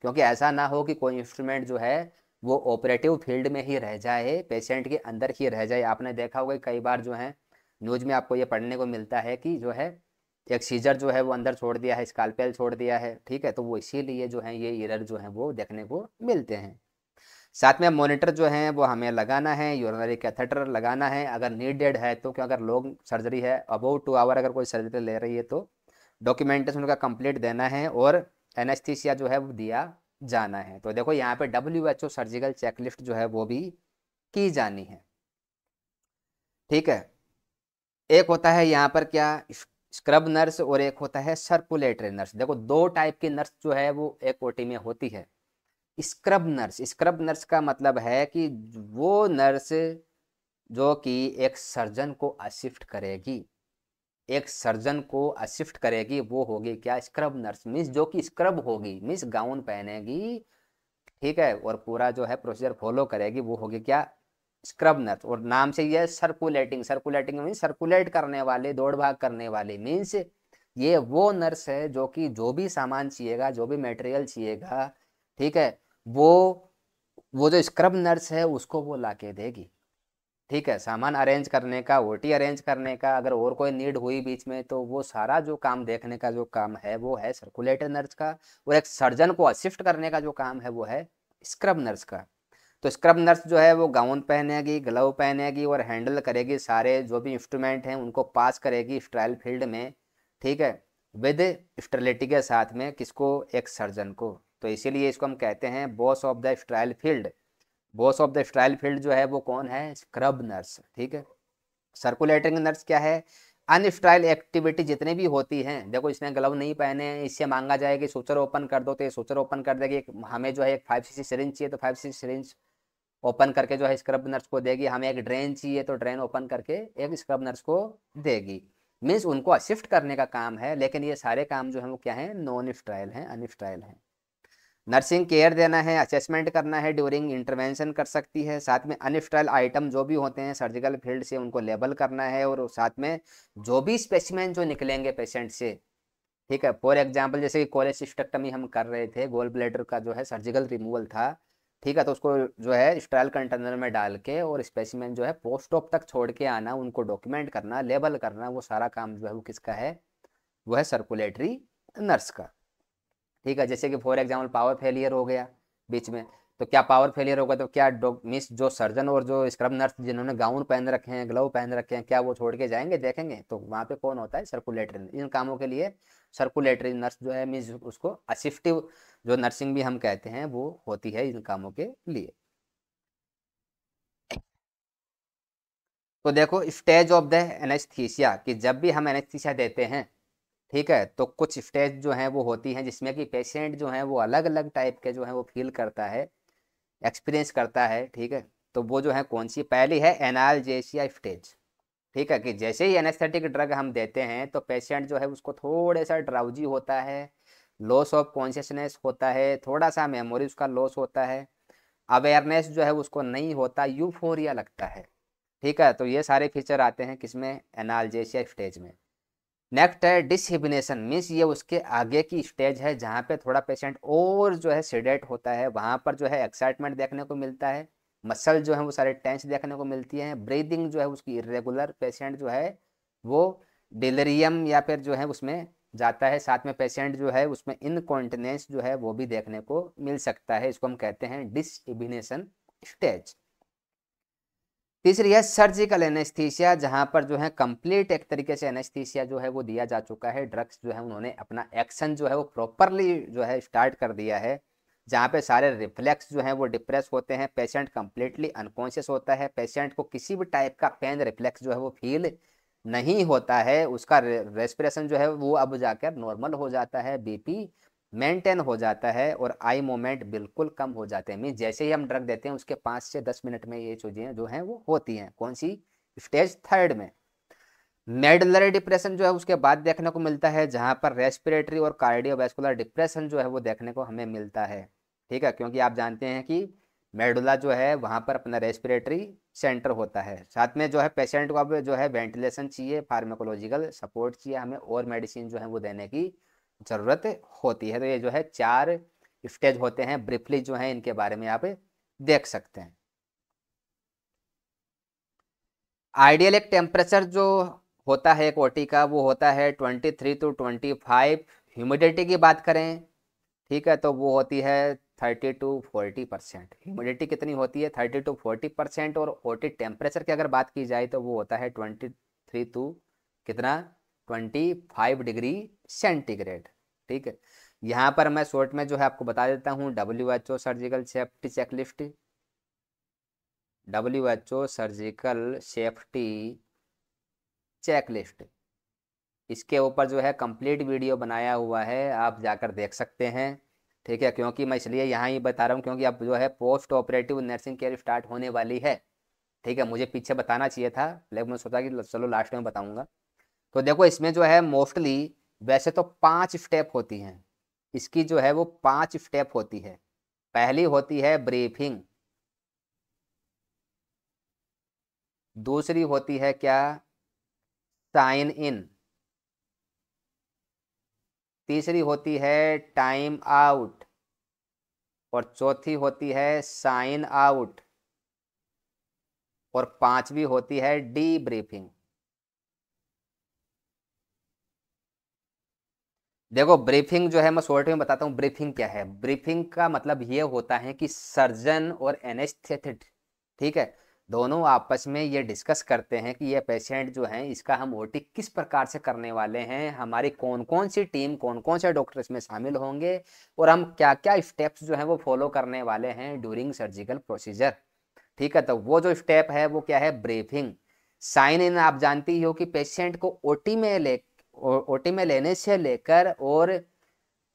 Speaker 1: क्योंकि ऐसा ना हो कि कोई इंस्ट्रूमेंट जो है वो ऑपरेटिव फील्ड में ही रह जाए पेशेंट के अंदर ही रह जाए आपने देखा होगा कई बार जो है न्यूज में आपको ये पढ़ने को मिलता है कि जो है एक सीजर जो है वो अंदर छोड़ दिया है स्काल्पेल छोड़ दिया है ठीक है तो वो इसीलिए जो है ये इरर जो है वो देखने को मिलते हैं साथ में मॉनिटर जो है वो हमें लगाना है यूरनरी कैथेटर लगाना है अगर नीडेड है तो क्योंकि अगर लोग सर्जरी है अबाउट टू आवर अगर कोई सर्जरी ले रही है तो डॉक्यूमेंटेशन उनका कंप्लीट देना है और एनेस्थीसिया जो है वो दिया जाना है तो देखो यहाँ पे W H O surgical checklist जो है वो भी की जानी है ठीक है एक होता है यहाँ पर क्या स्क्रब नर्स और एक होता है सर्कुलेटरी नर्स देखो दो टाइप की नर्स जो है वो एक ओटी में होती है स्क्रब नर्स स्क्रब नर्स का मतलब है कि वो नर्स जो कि एक सर्जन को असिफ्ट करेगी एक सर्जन को असिफ्ट करेगी वो होगी क्या स्क्रब नर्स मीन्स जो कि स्क्रब होगी मीन्स गाउन पहनेगी ठीक है और पूरा जो है प्रोसीजर फॉलो करेगी वो होगी क्या स्क्रब नर्स और नाम से यह सर्कुलेटिंग सर्कुलेटिंग मीन्स सर्कुलेट करने वाले दौड़ भाग करने वाले मीन्स ये वो नर्स है जो कि जो भी सामान चाहिएगा जो भी मेटेरियल चाहिएगा ठीक है वो वो जो स्क्रब नर्स है उसको वो ला के देगी ठीक है सामान अरेंज करने का ओटी अरेंज करने का अगर और कोई नीड हुई बीच में तो वो सारा जो काम देखने का जो काम है वो है सर्कुलेटर नर्स का और एक सर्जन को असिफ्ट करने का जो काम है वो है स्क्रब नर्स का तो स्क्रब नर्स जो है वो गाउन पहनेगी ग्लव पहनेगी और हैंडल करेगी सारे जो भी इंस्ट्रूमेंट हैं उनको पास करेगी स्ट्रायल फील्ड में ठीक है विद स्टरलिटी के साथ में किसको एक सर्जन को तो इसीलिए इसको हम कहते हैं boss of the sterile field boss of the sterile field जो है वो कौन है स्क्रब नर्स ठीक है सर्कुलेटिंग नर्स क्या है अनस्ट्राइल एक्टिविटी जितने भी होती हैं देखो इसने ग्लव नहीं पहने हैं इससे मांगा जाए कि सूचर ओपन कर दो तो ये सूचर ओपन कर देगी हमें जो है एक फाइव सी सिरिंज चाहिए तो फाइव सी सिरिंज ओपन करके जो है स्क्रब नर्स को देगी हमें एक ड्रेन चाहिए तो ड्रेन ओपन करके एक स्क्रब नर्स को देगी मीन्स उनको असिफ्ट करने का काम है लेकिन ये सारे काम जो है वो क्या है नॉन स्ट्राइल हैं अनस्ट्राइल हैं नर्सिंग केयर देना है असेसमेंट करना है ड्यूरिंग इंटरवेंशन कर सकती है साथ में अनस्ट्राइल आइटम जो भी होते हैं सर्जिकल फील्ड से उनको लेबल करना है और साथ में जो भी स्पेसिमेंट जो निकलेंगे पेशेंट से ठीक है फॉर एग्जाम्पल जैसे कि कोलेसिस्टेक्टमी हम कर रहे थे गोल ब्लेडर का जो है सर्जिकल रिमूवल था ठीक है तो उसको जो है स्ट्राइल कंटेनर में डाल के और स्पेसिमेंट जो है पोस्ट ऑफ तक छोड़ के आना उनको डॉक्यूमेंट करना लेबल करना वो सारा काम जो है वो किसका है वो है सर्कुलेटरी नर्स का ठीक है जैसे कि फॉर एग्जाम्पल पावर फेलियर हो गया बीच में तो क्या पावर फेलियर होगा तो क्या मिस जो सर्जन और जो स्क्रब नर्स जिन्होंने गाउन पहन रखे हैं ग्लव पहन रखे हैं क्या वो छोड़ के जाएंगे देखेंगे तो वहाँ पे कौन होता है सर्कुलेटरी इन कामों के लिए सर्कुलेटरी नर्स जो है मिस उसको असिस्टिव जो नर्सिंग भी हम कहते हैं वो होती है इन कामों के लिए तो देखो स्टेज ऑफ द एनेस्थीसिया कि जब भी हम एनेस्थीसिया देते हैं ठीक है तो कुछ स्टेज जो है वो होती हैं जिसमें कि पेशेंट जो है वो अलग अलग टाइप के जो है वो फील करता है एक्सपीरियंस करता है ठीक है तो वो जो है कौन सी पहली है एनालजेसिया स्टेज ठीक है कि जैसे ही एनेस्थेटिक ड्रग हम देते हैं तो पेशेंट जो है उसको थोड़े सा ड्राउजी होता है लॉस ऑफ कॉन्शियसनेस होता है थोड़ा सा मेमोरी उसका लॉस होता है अवेयरनेस जो है उसको नहीं होता यूफोरिया लगता है ठीक है तो ये सारे फीचर आते हैं किसमें एनालजेसिया स्टेज में नेक्स्ट है डिसहिबिनेशन मीन्स ये उसके आगे की स्टेज है जहाँ पे थोड़ा पेशेंट और जो है सीडेट होता है वहाँ पर जो है एक्साइटमेंट देखने को मिलता है मसल जो है वो सारे टेंस देखने को मिलती है ब्रीदिंग जो है उसकी इरेगुलर पेशेंट जो है वो डिलेरियम या फिर जो है उसमें जाता है साथ में पेशेंट जो है उसमें इनकॉन्टिनेंस जो है वो भी देखने को मिल सकता है इसको हम कहते हैं डिसहिबिनेशन स्टेज तीसरी है सर्जिकल एनेस्थीसिया जहां पर जो है कंप्लीट एक तरीके से एनेस्थीसिया जो है वो दिया जा चुका है ड्रग्स जो है उन्होंने अपना एक्शन जो है वो प्रॉपरली जो है स्टार्ट कर दिया है जहाँ पे सारे रिफ्लेक्स जो है वो डिप्रेस होते हैं पेशेंट कंप्लीटली अनकॉन्शियस होता है पेशेंट को किसी भी टाइप का पेन रिफ्लेक्स जो है वो फील नहीं होता है उसका रेस्पिरेशन जो है वो अब जाकर नॉर्मल हो जाता है बीपी मेंटेन हो जाता है और आई मोमेंट बिल्कुल कम हो जाते हैं मीन जैसे ही हम ड्रग देते हैं उसके पाँच से दस मिनट में ये चीज़ें जो हैं वो होती हैं कौन सी स्टेज थर्ड में मेडलर डिप्रेशन जो है उसके बाद देखने को मिलता है जहाँ पर रेस्पिरेटरी और कार्डियोवेस्कुलर डिप्रेशन जो है वो देखने को हमें मिलता है ठीक है क्योंकि आप जानते हैं कि मेडुला जो है वहाँ पर अपना रेस्पिरेटरी सेंटर होता है साथ में जो है पेशेंट को अब जो है वेंटिलेशन चाहिए फार्माकोलॉजिकल सपोर्ट चाहिए हमें और मेडिसिन जो है वो देने की ज़रूरत होती है तो ये जो है चार स्टेज होते हैं ब्रीफली जो है इनके बारे में आप देख सकते हैं आइडियल एक टेम्परेचर जो होता है एक ओटी का वो होता है twenty three to twenty five humidity की बात करें ठीक है तो वो होती है thirty to forty percent humidity कितनी होती है थर्टी टू फोर्टी परसेंट और ओटी टेम्परेचर की अगर बात की जाए तो वो होता है ट्वेंटी थ्री टू कितना ट्वेंटी फाइव डिग्री सेंटीग्रेड ठीक है यहाँ पर मैं शॉर्ट में जो है आपको बता देता हूँ W H O surgical safety checklist W H O surgical safety checklist इसके ऊपर जो है कंप्लीट वीडियो बनाया हुआ है आप जाकर देख सकते हैं ठीक है क्योंकि मैं इसलिए यहाँ ही बता रहा हूँ क्योंकि अब जो है postoperative nursing care start होने वाली है ठीक है मुझे पीछे बताना चाहिए था लेकिन मैंने सोचा कि चलो लास्ट में बताऊंगा तो देखो इसमें जो है मोस्टली वैसे तो पांच स्टेप होती हैं इसकी जो है वो पांच स्टेप होती है पहली होती है ब्रीफिंग दूसरी होती है क्या साइन इन तीसरी होती है टाइम आउट और चौथी होती है साइन आउट और पांचवी होती है डी ब्रीफिंग देखो ब्रीफिंग जो है मैं शॉर्ट में बताता हूँ ब्रीफिंग क्या है ब्रीफिंग का मतलब ये होता है कि सर्जन और एनेस्थेटिक ठीक है दोनों आपस में ये डिस्कस करते हैं कि ये पेशेंट जो है इसका हम ओटी किस प्रकार से करने वाले हैं हमारी कौन कौन सी टीम कौन कौन से डॉक्टर इसमें शामिल होंगे और हम क्या क्या स्टेप्स जो हैं वो फॉलो करने वाले हैं ड्यूरिंग सर्जिकल प्रोसीजर ठीक है तो वो जो स्टेप है वो क्या है ब्रीफिंग साइन इन आप जानती हो कि पेशेंट को ओटी में ले ओटी में लेने से लेकर और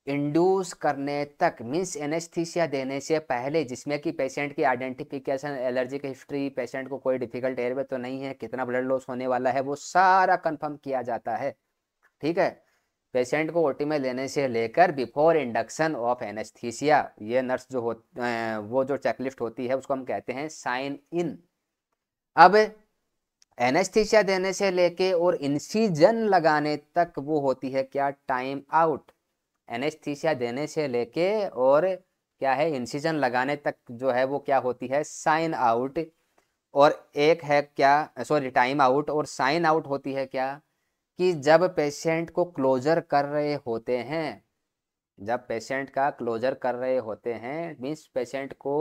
Speaker 1: इंड्यूस करने तक मीन्स एनेस्थीसिया देने से पहले जिसमें कि पेशेंट की आइडेंटिफिकेशन एलर्जी की हिस्ट्री पेशेंट को कोई डिफिकल्ट एयरवे तो नहीं है कितना ब्लड लॉस होने वाला है वो सारा कंफर्म किया जाता है ठीक है पेशेंट को ओटी में लेने से लेकर बिफोर इंडक्शन ऑफ एनेस्थीसिया ये नर्स जो हो वो जो चेकलिस्ट होती है उसको हम कहते हैं साइन इन अब एनेस्थीसिया देने से लेके और इंसीजन लगाने तक वो होती है क्या टाइम आउट एनेस्थीसिया देने से लेके और क्या है इंसीजन लगाने तक जो है वो क्या होती है साइन आउट और एक है क्या सॉरी टाइम आउट और साइन आउट होती है क्या कि जब पेशेंट को क्लोजर कर रहे होते हैं जब पेशेंट का क्लोजर कर रहे होते हैं मीन्स पेशेंट को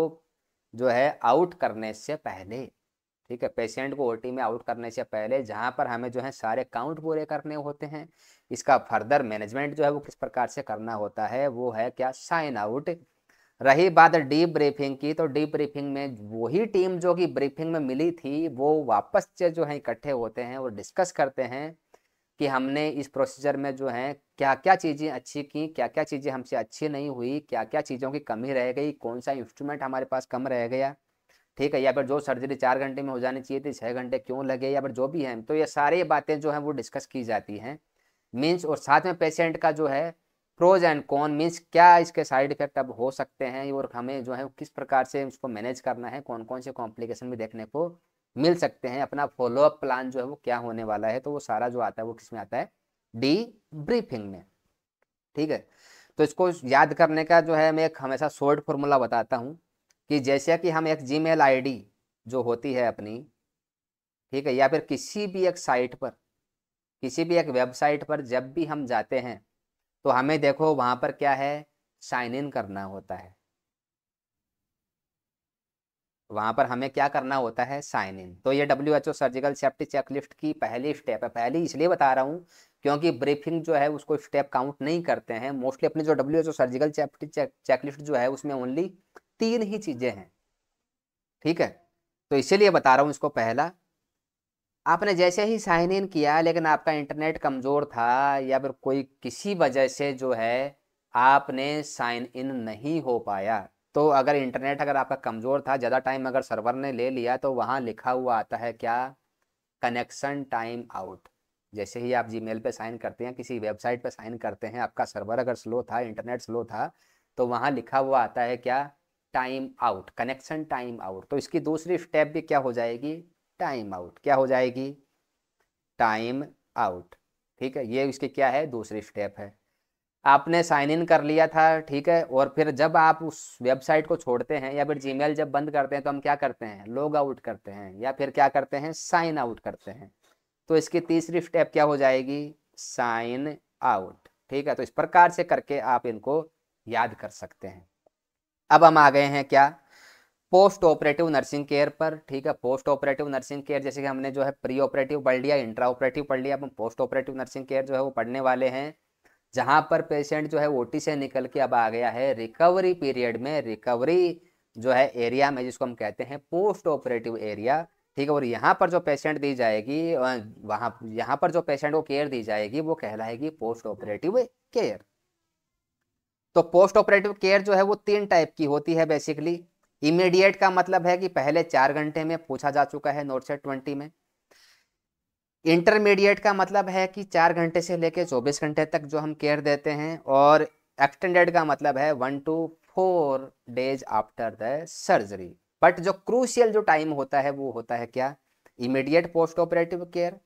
Speaker 1: जो है आउट करने से पहले ठीक है पेशेंट को ओटी में आउट करने से पहले जहाँ पर हमें जो है सारे काउंट पूरे करने होते हैं इसका फर्दर मैनेजमेंट जो है वो किस प्रकार से करना होता है वो है क्या साइन आउट रही बात डीप ब्रीफिंग की तो डीप ब्रीफिंग में वही टीम जो कि ब्रीफिंग में मिली थी वो वापस से जो है इकट्ठे होते हैं और डिस्कस करते हैं कि हमने इस प्रोसीजर में जो है क्या क्या चीज़ें अच्छी की क्या क्या चीज़ें हमसे अच्छी नहीं हुई क्या क्या चीज़ों की कमी रह गई कौन सा इंस्ट्रूमेंट हमारे पास कम रह गया ठीक है या फिर जो सर्जरी चार घंटे में हो जानी चाहिए थी छः घंटे क्यों लगे या फिर जो भी है तो ये सारी बातें जो हैं वो डिस्कस की जाती हैं मीन्स और साथ में पेशेंट का जो है प्रोज एंड कॉन मीन्स क्या इसके साइड इफेक्ट अब हो सकते हैं और हमें जो है किस प्रकार से उसको मैनेज करना है कौन कौन से कॉम्प्लिकेशन भी देखने को मिल सकते हैं अपना फॉलोअप प्लान जो है वो क्या होने वाला है तो वो सारा जो आता है वो किस में आता है डी ब्रीफिंग में ठीक है तो इसको याद करने का जो है मैं एक हमेशा शॉर्ट फॉर्मूला बताता हूँ कि जैसे कि हम एक जीमेल आईडी जो होती है अपनी ठीक है या फिर किसी भी एक साइट पर किसी भी एक वेबसाइट पर जब भी हम जाते हैं तो हमें देखो वहाँ पर क्या है साइन इन करना होता है वहाँ पर हमें क्या करना होता है साइन इन तो ये W H O surgical safety checklist की पहली स्टेप है पहली इसलिए बता रहा हूँ क्योंकि ब्रीफिंग जो है उसको स्टेप काउंट नहीं करते हैं मोस्टली अपने जो W H O surgical safety checklist जो है उसमें ओनली तीन ही चीजें हैं ठीक है तो इसीलिए बता रहा हूं इसको पहला आपने जैसे ही साइन इन किया लेकिन आपका इंटरनेट कमज़ोर था या फिर कोई किसी वजह से जो है आपने साइन इन नहीं हो पाया तो अगर इंटरनेट अगर आपका कमज़ोर था ज़्यादा टाइम अगर सर्वर ने ले लिया तो वहां लिखा हुआ आता है क्या कनेक्शन टाइम आउट जैसे ही आप जीमेल पे साइन करते हैं किसी वेबसाइट पे साइन करते हैं आपका सर्वर अगर स्लो था इंटरनेट स्लो था तो वहां लिखा हुआ आता है क्या time out connection time out तो इसकी दूसरी स्टेप भी क्या हो जाएगी टाइम आउट क्या हो जाएगी टाइम आउट ठीक है ये इसकी क्या है दूसरी स्टेप है आपने साइन इन कर लिया था ठीक है और फिर जब आप उस वेबसाइट को छोड़ते हैं या फिर जीमेल जब बंद करते हैं तो हम क्या करते हैं लॉग आउट करते हैं या फिर क्या करते हैं साइन आउट करते हैं तो इसकी तीसरी स्टेप क्या हो जाएगी साइन आउट ठीक है तो इस प्रकार से करके आप इनको याद कर सकते हैं अब हम आ गए हैं क्या पोस्ट ऑपरेटिव नर्सिंग केयर पर ठीक है पोस्ट ऑपरेटिव नर्सिंग केयर जैसे कि हमने जो है प्री ऑपरेटिव पढ़ लिया इंट्रा ऑपरेटिव पढ़ लिया अब हम पोस्ट ऑपरेटिव नर्सिंग केयर जो है वो पढ़ने वाले हैं जहाँ पर पेशेंट जो है ओटी से निकल के अब आ गया है रिकवरी पीरियड में रिकवरी जो है एरिया में जिसको हम कहते हैं पोस्ट ऑपरेटिव एरिया ठीक है और यहाँ पर जो पेशेंट दी जाएगी वहाँ यहाँ पर जो पेशेंट को केयर दी जाएगी वो कहलाएगी पोस्ट ऑपरेटिव केयर तो पोस्ट ऑपरेटिव केयर जो है वो तीन टाइप की होती है बेसिकली इमीडिएट का मतलब है कि पहले चार घंटे में पूछा जा चुका है नोट सेट ट्वेंटी में इंटरमीडिएट का मतलब है कि चार घंटे से लेकर चौबीस घंटे तक जो हम केयर देते हैं और एक्सटेंडेड का मतलब है one to four days after the surgery but जो क्रूशियल जो टाइम होता है वो होता है क्या इमीडिएट पोस्ट ऑपरेटिव केयर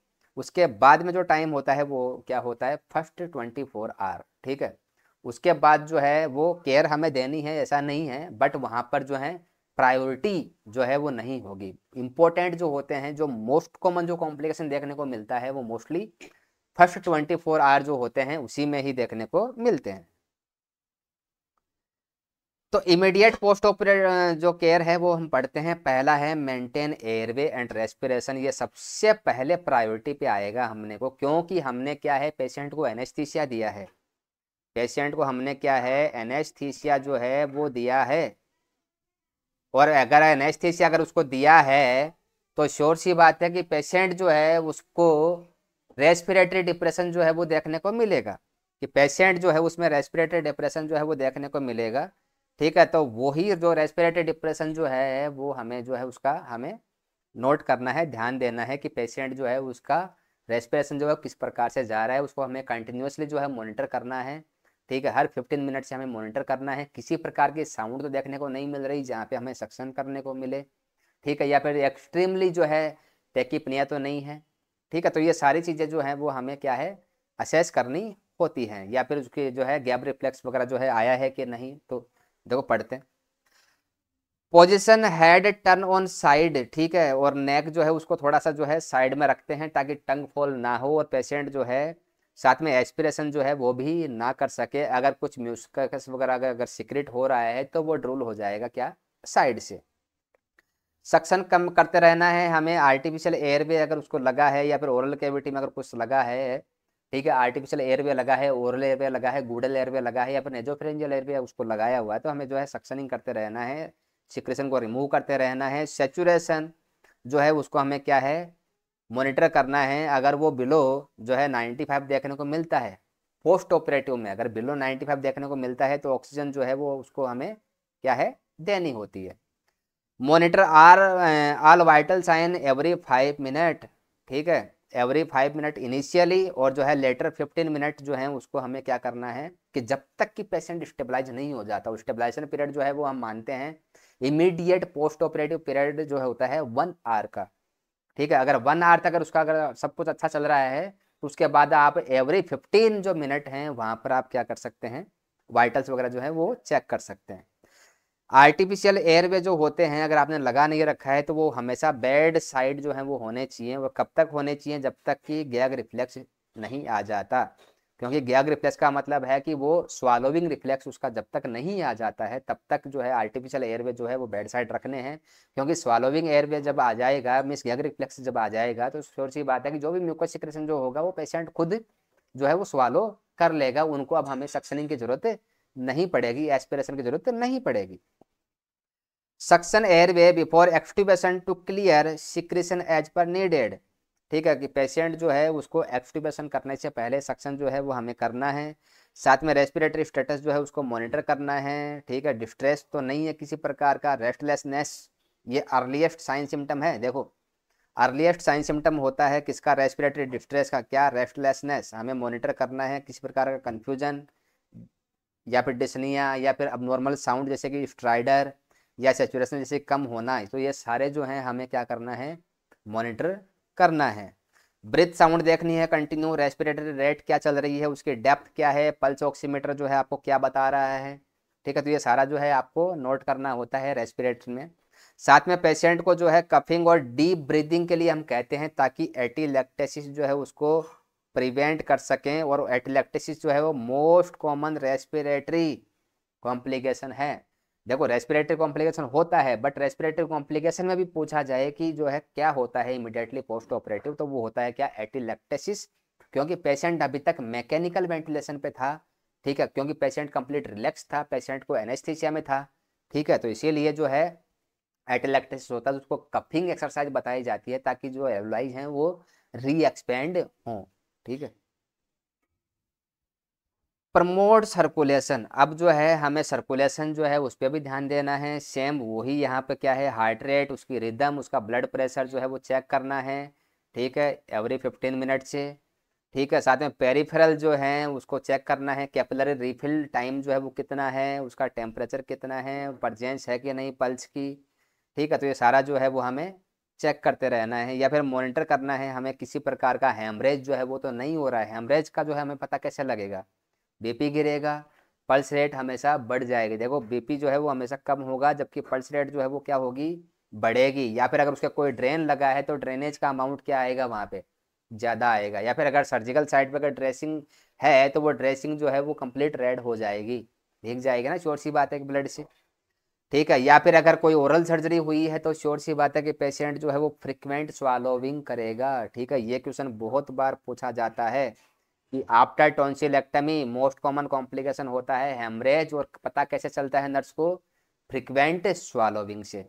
Speaker 1: उसके बाद में जो टाइम होता है वो क्या होता है फर्स्ट ट्वेंटी फोर आवर ठीक है उसके बाद जो है वो केयर हमें देनी है ऐसा नहीं है बट वहाँ पर जो है प्रायोरिटी जो है वो नहीं होगी इम्पोर्टेंट जो होते हैं जो मोस्ट कॉमन जो कॉम्प्लिकेशन देखने को मिलता है वो mostly first twenty four hour जो होते हैं उसी में ही देखने को मिलते हैं तो इमीडिएट पोस्ट ऑपरेट जो केयर है वो हम पढ़ते हैं पहला है मेंटेन एयरवे एंड रेस्पिरेशन ये सबसे पहले प्रायोरिटी पे आएगा हमने को क्योंकि हमने क्या है पेशेंट को एनेस्थीसिया दिया है पेशेंट को हमने क्या है एनेस्थीसिया जो है वो दिया है और अगर एनेस्थीसिया अगर उसको दिया है तो श्योर सी बात है कि पेशेंट जो है उसको रेस्पिरेटरी डिप्रेशन जो है वो देखने को मिलेगा कि पेशेंट जो है उसमें रेस्पिरेटरी डिप्रेशन जो है वो देखने को मिलेगा ठीक है तो वही जो रेस्पिरेटरी डिप्रेशन जो है वो हमें जो है उसका हमें नोट करना है ध्यान देना है कि पेशेंट जो है उसका रेस्पिरेशन जो है किस प्रकार से जा रहा है उसको हमें कंटिन्यूसली जो है मॉनिटर करना है ठीक है हर 15 मिनट से हमें मॉनिटर करना है किसी प्रकार की साउंड तो देखने को नहीं मिल रही जहाँ पे हमें सक्शन करने को मिले ठीक है या फिर एक्सट्रीमली जो है टेकिपनिया तो नहीं है ठीक है तो ये सारी चीज़ें जो हैं वो हमें क्या है असेस करनी होती हैं या फिर उसके जो है गैप रिफ्लेक्स वगैरह जो है आया है कि नहीं तो देखो पढ़ते हैं position head turn on side ठीक है और नेक जो है उसको थोड़ा सा जो है साइड में रखते हैं ताकि टंग फॉल ना हो और पेशेंट जो है साथ में एस्पिरेशन जो है वो भी ना कर सके अगर कुछ म्यूजिकस वगैरह अगर अगर सीक्रेट हो रहा है तो वो ड्रोल हो जाएगा क्या साइड से सक्शन कम करते रहना है हमें आर्टिफिशियल एयरवे अगर उसको लगा है या फिर ओरल कैविटी में अगर कुछ लगा है ठीक है आर्टिफिशियल एयरवे लगा है ओरल एयरवे लगा है गूडल एयरवे लगा है या फिर नेजोफ्रेंजियल एयरवे उसको लगाया हुआ है तो हमें जो है सक्शनिंग करते रहना है सिक्रेशन को रिमूव करते रहना है सेचुरेशन जो है उसको हमें क्या है मॉनिटर करना है अगर वो बिलो जो है 95 देखने को मिलता है पोस्ट ऑपरेटिव में अगर बिलो 95 देखने को मिलता है तो ऑक्सीजन जो है वो उसको हमें क्या है देनी होती है monitor are all vital sign every five minute ठीक है एवरी फाइव मिनट इनिशियली और जो है लेटर फिफ्टीन मिनट जो है उसको हमें क्या करना है कि जब तक कि पेशेंट स्टेबलाइज नहीं हो जाता स्टेबलाइजेशन पीरियड जो है वो हम मानते हैं इमीडिएट पोस्ट ऑपरेटिव पीरियड जो है होता है वन आर का ठीक है अगर वन आवर तक उसका अगर सब कुछ अच्छा चल रहा है तो उसके बाद आप एवरी फिफ्टीन जो मिनट हैं वहां पर आप क्या कर सकते हैं वाइटल्स वगैरह जो है वो चेक कर सकते हैं आर्टिफिशियल एयरवे जो होते हैं अगर आपने लगा नहीं रखा है तो वो हमेशा बेड साइड जो है वो होने चाहिए वो कब तक होने चाहिए जब तक कि गैग रिफ्लेक्स नहीं आ जाता क्योंकि गैग रिफ्लेक्स का मतलब है कि वो स्वालोविंग रिफ्लेक्स उसका जब तक नहीं आ जाता है तब तक जो है आर्टिफिशियल एयरवे जो है वो बेड साइड रखने हैं क्योंकि स्वालोविंग एयरवे जब आ जाएगा मीन्स गैग रिफ्लेक्स जब आ जाएगा तो श्योर सी बात है कि जो भी म्यूकस सिक्रेशन जो होगा वो पेशेंट खुद जो है वो स्वालो कर लेगा उनको अब हमें सक्सनिंग की जरूरत नहीं पड़ेगी एस्पिरेशन की जरूरत नहीं पड़ेगी suction airway before extubation to clear secretion as per needed ठीक है कि पेशेंट जो है उसको एक्सट्यूबेशन करने से पहले सक्शन जो है वो हमें करना है साथ में रेस्पिरेटरी स्टेटस जो है उसको मॉनिटर करना है ठीक है डिस्ट्रेस तो नहीं है किसी प्रकार का रेस्टलेसनेस ये अर्लीस्ट साइन सिम्टम है देखो अर्लीस्ट साइन सिम्टम होता है किसका रेस्पिरेटरी डिस्ट्रेस का क्या रेस्टलेसनेस हमें मॉनिटर करना है किसी प्रकार का कन्फ्यूजन या फिर डिसनिया या फिर अब साउंड जैसे कि स्ट्राइडर या सेचुरेशन जैसे कम होना तो ये सारे जो हैं हमें क्या करना है मॉनिटर करना है ब्रिथ साउंड देखनी है कंटिन्यू रेस्पिरेटरी रेट क्या चल रही है उसकी डेप्थ क्या है पल्स ऑक्सीमीटर जो है आपको क्या बता रहा है ठीक है तो ये सारा जो है आपको नोट करना होता है रेस्पिरेटरी में साथ में पेशेंट को जो है कफिंग और डीप ब्रीदिंग के लिए हम कहते हैं ताकि एटीलेक्टेसिस जो है उसको प्रिवेंट कर सकें और एटीलेक्टेसिस जो है वो मोस्ट कॉमन रेस्पिरेटरी कॉम्प्लिकेशन है देखो रेस्पिरेटरी कॉम्प्लिकेशन होता है बट रेस्पिरेटरी कॉम्प्लिकेशन में भी पूछा जाए कि जो है क्या होता है इमिडिएटली पोस्ट ऑपरेटिव तो वो होता है क्या एटिलेक्टेसिस क्योंकि पेशेंट अभी तक मैकेनिकल वेंटिलेशन पे था ठीक है क्योंकि पेशेंट कंप्लीट रिलैक्स था पेशेंट को एनेस्थीसिया में था ठीक है तो इसीलिए जो है एटीलेक्टेसिस होता है तो उसको कफिंग एक्सरसाइज बताई जाती है ताकि जो एवलाइज हैं वो री एक्सपेंड हों ठीक है प्रमोट सर्कुलेशन अब जो है हमें सर्कुलेशन जो है उस पर भी ध्यान देना है सेम वही यहाँ पे क्या है हार्ट रेट उसकी रिदम उसका ब्लड प्रेशर जो है वो चेक करना है ठीक है एवरी फिफ्टीन मिनट से ठीक है साथ में पेरीफेरल जो है उसको चेक करना है कैपलरी रिफिल टाइम जो है वो कितना है उसका टेम्परेचर कितना है परजेंस है कि नहीं पल्स की ठीक है तो ये सारा जो है वो हमें चेक करते रहना है या फिर मॉनिटर करना है हमें किसी प्रकार का हेमरेज जो है वो तो नहीं हो रहा है हेमरेज का जो है हमें पता कैसे लगेगा बीपी गिरेगा पल्स रेट हमेशा बढ़ जाएगी देखो बीपी जो है वो हमेशा कम होगा जबकि पल्स रेट जो है वो क्या होगी बढ़ेगी या फिर अगर उसका कोई ड्रेन लगा है तो ड्रेनेज का अमाउंट क्या आएगा वहाँ पे ज़्यादा आएगा या फिर अगर सर्जिकल साइड पर अगर ड्रेसिंग है तो वो ड्रेसिंग जो है वो कम्प्लीट रेड हो जाएगी भीग जाएगी ना शोर सी बात है कि ब्लड से ठीक है या फिर अगर कोई ओरल सर्जरी हुई है तो श्योर सी बात है कि पेशेंट जो है वो फ्रिक्वेंट स्वालोविंग करेगा ठीक है ये क्वेश्चन बहुत बार पूछा जाता है कि after tonsillectomy most common complication होता है हेमरेज और पता कैसे चलता है नर्स को फ्रिक्वेंट स्वालोविंग से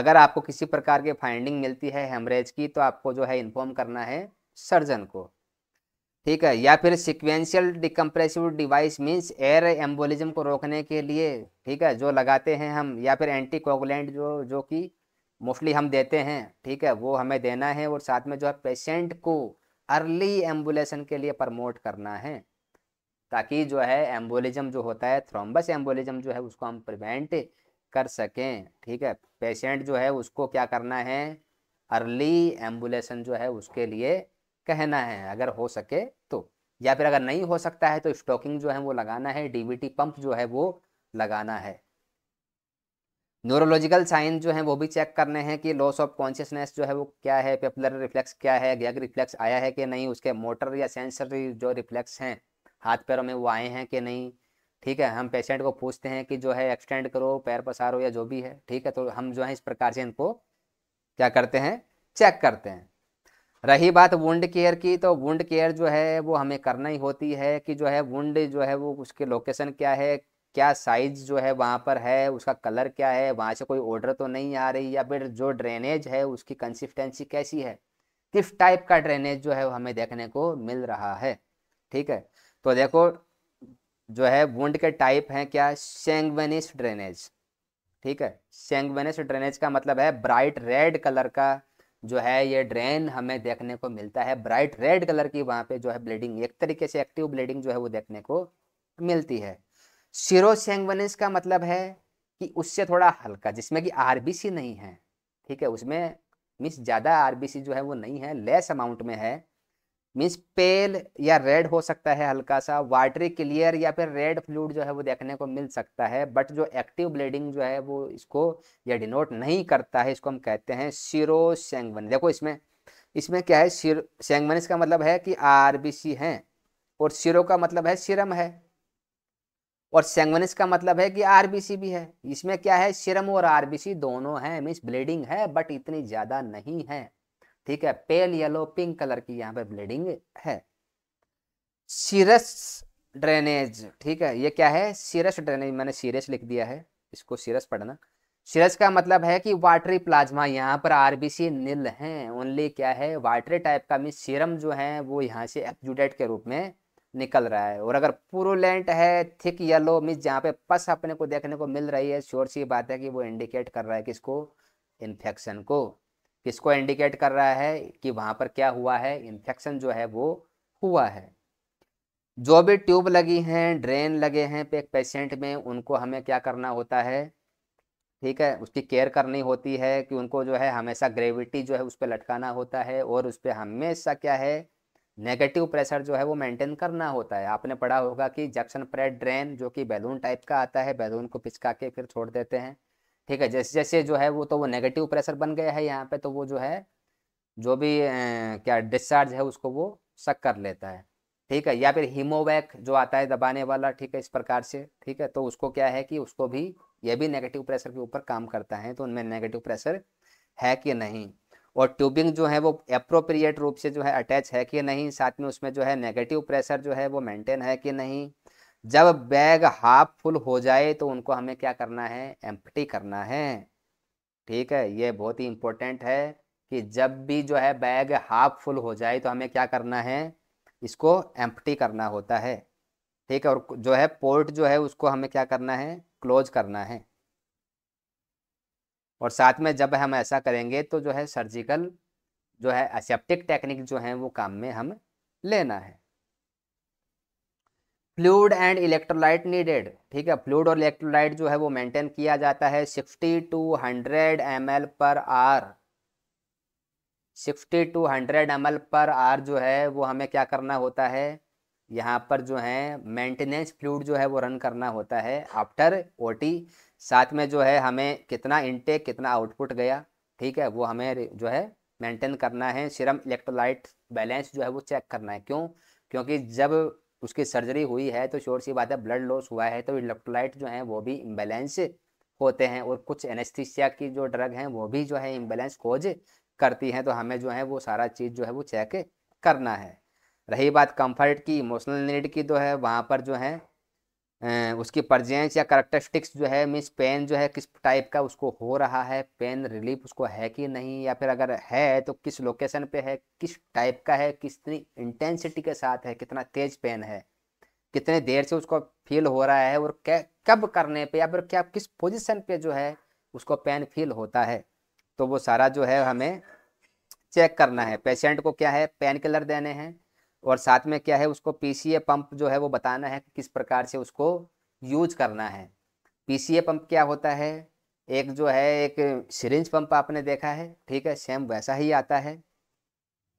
Speaker 1: अगर आपको किसी प्रकार की फाइंडिंग मिलती है हेमरेज की तो आपको जो है इन्फॉर्म करना है सर्जन को ठीक है या फिर sequential decompressive device means air embolism को रोकने के लिए ठीक है जो लगाते हैं हम या फिर एंटी कोगुलेंट जो जो कि मोस्टली हम देते हैं ठीक है वो हमें देना है और साथ में जो है पेशेंट को अर्ली एम्बुलेशन के लिए प्रमोट करना है ताकि जो है एम्बोलिज्म जो होता है थ्रोम्बस एम्बोलिज्म जो है उसको हम प्रिवेंट कर सकें ठीक है पेशेंट जो है उसको क्या करना है अर्ली एम्बुलेशन जो है उसके लिए कहना है अगर हो सके तो या फिर अगर नहीं हो सकता है तो स्टॉकिंग जो है वो लगाना है डीबीटी पंप जो है वो लगाना है न्यूरोलॉजिकल साइन जो है वो भी चेक करने हैं कि लॉस ऑफ कॉन्शियसनेस जो है वो क्या है पेपुलर रिफ्लेक्स क्या है गैग रिफ्लेक्स आया है कि नहीं उसके मोटर या सेंसरी जो रिफ्लेक्स हैं हाथ पैरों में वो आए हैं कि नहीं ठीक है हम पेशेंट को पूछते हैं कि जो है एक्सटेंड करो पैर पसारो या जो भी है ठीक है तो हम जो है इस प्रकार से इनको क्या करते हैं चेक करते हैं रही बात वुंड केयर की तो वुंड केयर जो है वो हमें करना ही होती है कि जो है वुंड जो है वो उसके लोकेशन क्या है क्या साइज जो है वहाँ पर है उसका कलर क्या है वहाँ से कोई ऑर्डर तो नहीं आ रही या फिर जो ड्रेनेज है उसकी कंसिस्टेंसी कैसी है किस टाइप का ड्रेनेज जो है हमें देखने को मिल रहा है ठीक है तो देखो जो है वुंड के टाइप हैं क्या सेंगवेनिस ड्रेनेज ठीक है सेंगवेनिस ड्रेनेज का मतलब है ब्राइट रेड कलर का जो है ये ड्रेन हमें देखने को मिलता है ब्राइट रेड कलर की वहाँ पे जो है ब्लीडिंग एक तरीके से एक्टिव ब्लीडिंग जो है वो देखने को मिलती है सीरोसेंगवनेस का मतलब है कि उससे थोड़ा हल्का जिसमें कि आरबीसी नहीं है ठीक है उसमें मीन्स ज़्यादा आरबीसी जो है वो नहीं है लेस अमाउंट में है मीन्स पेल या रेड हो सकता है हल्का सा वाटरी क्लियर या फिर रेड फ्लूड जो है वो देखने को मिल सकता है बट जो एक्टिव ब्लीडिंग जो है वो इसको यह डिनोट नहीं करता है इसको हम कहते हैं सिरोसेंगवन देखो इसमें इसमें क्या है सीरो सेंगवन इसका मतलब है कि आर है और सिरो का मतलब है सिरम है और सेंगवनिस का मतलब है कि आरबीसी भी है इसमें क्या है सिरम और आरबीसी दोनों है मीन्स ब्लीडिंग है बट इतनी ज़्यादा नहीं है ठीक है पेल येलो पिंक कलर की यहाँ पे ब्लीडिंग है सीरस ड्रेनेज ठीक है ये क्या है सीरस ड्रेनेज मैंने सीरस लिख दिया है इसको सीरस पढ़ना सीरस का मतलब है कि वाटरी प्लाज्मा यहाँ पर आरबीसी नील है ओनली क्या है वाटरी टाइप का मीन सीरम जो है वो यहाँ से एक्जुडेट के रूप में निकल रहा है और अगर पुरुलेंट है थिक येलो मीन जहाँ पे पस अपने को देखने को मिल रही है श्योर सी बात है कि वो इंडिकेट कर रहा है किसको इन्फेक्शन को किसको इंडिकेट कर रहा है कि वहाँ पर क्या हुआ है इन्फेक्शन जो है वो हुआ है जो भी ट्यूब लगी हैं ड्रेन लगे हैं पे पेशेंट में उनको हमें क्या करना होता है ठीक है उसकी केयर करनी होती है कि उनको जो है हमेशा ग्रेविटी जो है उस पर लटकाना होता है और उस पर हमेशा क्या है नेगेटिव प्रेशर जो है वो मेंटेन करना होता है आपने पढ़ा होगा कि जंक्शन प्रेड ड्रेन जो कि बैलून टाइप का आता है बैलून को पिचका के फिर छोड़ देते हैं ठीक है जैसे जैसे जो है वो तो वो नेगेटिव प्रेशर बन गया है यहाँ पे तो वो जो है जो भी ए, क्या डिस्चार्ज है उसको वो शक कर लेता है ठीक है या फिर हीमोवैक जो आता है दबाने वाला ठीक है इस प्रकार से ठीक है तो उसको क्या है कि उसको भी ये भी नेगेटिव प्रेशर के ऊपर काम करता है तो उनमें नेगेटिव प्रेशर है कि नहीं और ट्यूबिंग जो है वो अप्रोप्रिएट रूप से जो है अटैच है कि नहीं साथ में उसमें जो है नेगेटिव प्रेशर जो है वो मेंटेन है कि नहीं जब बैग हाफ फुल हो जाए तो उनको हमें क्या करना है एम्प्टी करना है ठीक है ये बहुत ही इम्पोर्टेंट है कि जब भी जो है बैग हाफ फुल हो जाए तो हमें क्या करना है इसको एम्प्टी करना होता है ठीक है और जो है पोर्ट जो है उसको हमें क्या करना है क्लोज करना है और साथ में जब हम ऐसा करेंगे तो जो है सर्जिकल जो है असेप्टिक टेक्निक जो है वो काम में हम लेना है फ्लूड एंड इलेक्ट्रोलाइट नीडेड ठीक है फ्लूड और इलेक्ट्रोलाइट जो है वो मेंटेन किया जाता है sixty to hundred M per R sixty to hundred M per R जो है वो हमें क्या करना होता है यहाँ पर जो है मेंटेनेंस फ्लूड जो है वो रन करना होता है आफ्टर ओटी साथ में जो है हमें कितना इनटेक कितना आउटपुट गया ठीक है वो हमें जो है मेंटेन करना है सिरम इलेक्ट्रोलाइट बैलेंस जो है वो चेक करना है क्यों क्योंकि जब उसकी सर्जरी हुई है तो शोर सी बात है ब्लड लॉस हुआ है तो इलेक्ट्रोलाइट जो है वो भी इम्बेलेंस होते हैं और कुछ एनेस्थीसिया की जो ड्रग हैं वो भी जो है इम्बेलेंस कोज करती हैं तो हमें जो है वो सारा चीज़ जो है वो चेक करना है रही बात कंफर्ट की इमोशनल नीड की तो है वहाँ पर जो है उसकी प्रजेंस या करेक्टरिस्टिक्स जो है मीन्स पेन जो है किस टाइप का उसको हो रहा है पेन रिलीफ उसको है कि नहीं या फिर अगर है तो किस लोकेशन पे है किस टाइप का है कितनी इंटेंसिटी के साथ है कितना तेज पेन है कितने देर से उसको फील हो रहा है और क्या कब करने पे या फिर क्या किस पोजिशन पे जो है उसको पेन फील होता है तो वो सारा जो है हमें चेक करना है पेशेंट को क्या है पेन किलर देने हैं और साथ में क्या है उसको पीसीए पंप जो है वो बताना है कि किस प्रकार से उसको यूज करना है पीसीए पंप क्या होता है एक जो है एक सिरिंज पंप आपने देखा है ठीक है सेम वैसा ही आता है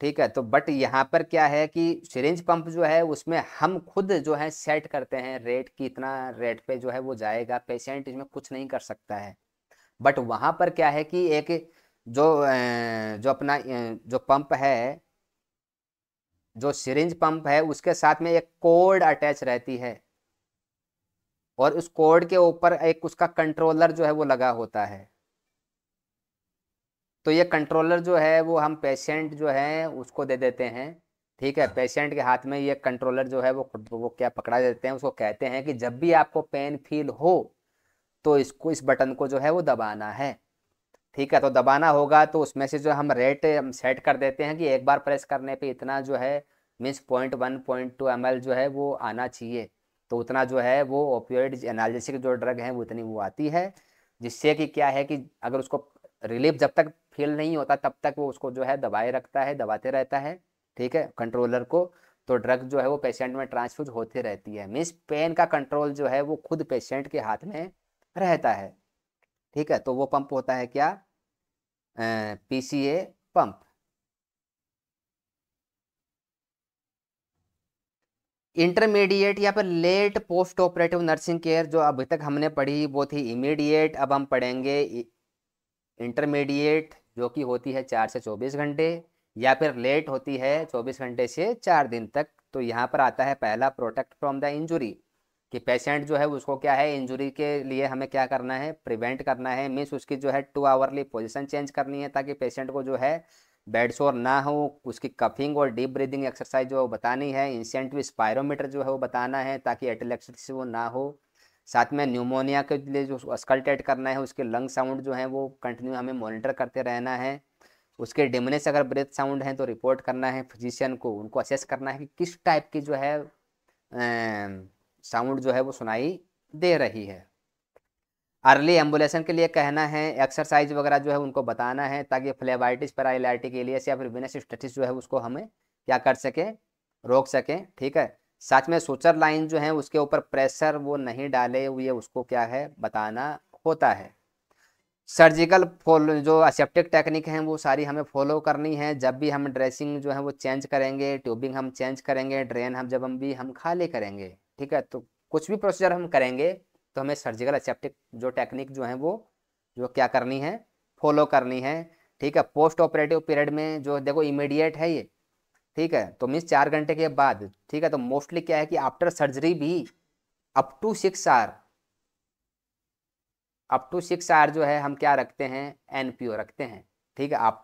Speaker 1: ठीक है तो बट यहाँ पर क्या है कि सिरिंज पंप जो है उसमें हम खुद जो है सेट करते हैं रेट की इतना रेट पे जो है वो जाएगा पेशेंट इसमें कुछ नहीं कर सकता है बट वहाँ पर क्या है कि एक जो जो अपना जो पंप है जो सिरिंज पंप है उसके साथ में एक कोड अटैच रहती है और उस कोड के ऊपर एक उसका कंट्रोलर जो है वो लगा होता है तो ये कंट्रोलर जो है वो हम पेशेंट जो है उसको दे देते हैं ठीक है पेशेंट के हाथ में ये कंट्रोलर जो है वो वो क्या पकड़ा देते हैं उसको कहते हैं कि जब भी आपको पेन फील हो तो इसको इस बटन को जो है वो दबाना है ठीक है तो दबाना होगा तो उसमें से जो हम रेट हम सेट कर देते हैं कि एक बार प्रेस करने पे इतना जो है means point one point two M जो है वो आना चाहिए तो उतना जो है वो ओपियोइड एनालिसिक जो ड्रग है वो उतनी वो आती है जिससे कि क्या है कि अगर उसको रिलीफ जब तक फील नहीं होता तब तक वो उसको जो है दबाए रखता है दबाते रहता है ठीक है कंट्रोलर को तो ड्रग जो है वो पेशेंट में ट्रांसफ्यूज होती रहती है मीन्स पेन का कंट्रोल जो है वो खुद पेशेंट के हाथ में रहता है ठीक है तो वो पंप होता है क्या पीसीए पंप इंटरमीडिएट या फिर late postoperative nursing care जो अभी तक हमने पढ़ी वो थी इमीडिएट अब हम पढ़ेंगे इंटरमीडिएट जो कि होती है चार से चौबीस घंटे या फिर लेट होती है चौबीस घंटे से चार दिन तक तो यहाँ पर आता है पहला प्रोटेक्ट फ्रॉम द इंजुरी कि पेशेंट जो है उसको क्या है इंजुरी के लिए हमें क्या करना है प्रिवेंट करना है मीन्स उसकी जो है टू आवरली पोजिशन चेंज करनी है ताकि पेशेंट को जो है बेड शोर ना हो उसकी कफिंग और डीप ब्रीदिंग एक्सरसाइज जो है वो बतानी है इंसेंट स्पायरोमीटर जो है वो बताना है ताकि एटलेक्सिस वो ना हो साथ में न्यूमोनिया के लिए जो अस्कल्टेट करना है उसके लंग साउंड जो है वो कंटिन्यू हमें मॉनिटर करते रहना है उसके डिमनेस अगर ब्रेथ साउंड है तो रिपोर्ट करना है फिजिशियन को उनको असेस करना है कि किस टाइप की जो है साउंड जो है वो सुनाई दे रही है अर्ली एम्बुलेशन के लिए कहना है एक्सरसाइज वगैरह जो है उनको बताना है ताकि फ्लेबाइटिस पैराइलाइटिक एलियस या फिर विनस स्टेटिस जो है उसको हमें क्या कर सकें रोक सकें ठीक है साथ में सोचर लाइन जो है उसके ऊपर प्रेशर वो नहीं डाले हुए उसको क्या है बताना होता है सर्जिकल फॉलो जो असेप्टिक टेक्निक हैं वो सारी हमें फॉलो करनी है जब भी हम ड्रेसिंग जो है वो चेंज करेंगे ट्यूबिंग हम चेंज करेंगे ड्रेन हम जब हम भी हम खाली करेंगे ठीक है तो कुछ भी प्रोसीजर हम करेंगे तो हमें सर्जिकल एसेप्टिक जो टेक्निक जो है वो जो क्या करनी है फॉलो करनी है ठीक है पोस्ट ऑपरेटिव पीरियड में जो देखो इमीडिएट है ये ठीक है तो मीन्स चार घंटे के बाद ठीक है तो मोस्टली क्या है कि आफ्टर सर्जरी भी up to six or up to six or जो है हम क्या रखते हैं एनपीओ रखते हैं ठीक है आप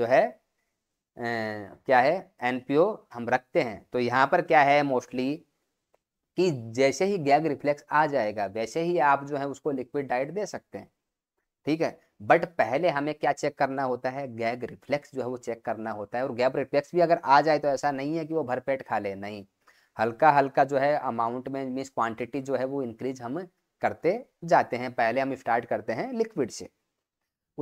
Speaker 1: जो है ए, क्या है एनपीओ हम रखते हैं तो यहाँ पर क्या है मोस्टली कि जैसे ही गैग रिफ्लेक्स आ जाएगा वैसे ही आप जो है उसको लिक्विड डाइट दे सकते हैं ठीक है बट पहले हमें क्या चेक करना होता है गैग रिफ्लेक्स जो है वो चेक करना होता है और गैग रिफ्लेक्स भी अगर आ जाए तो ऐसा नहीं है कि वो भरपेट खा ले नहीं हल्का हल्का जो है अमाउंट में मीन्स क्वांटिटी जो है वो इंक्रीज हम करते जाते हैं पहले हम स्टार्ट करते हैं लिक्विड से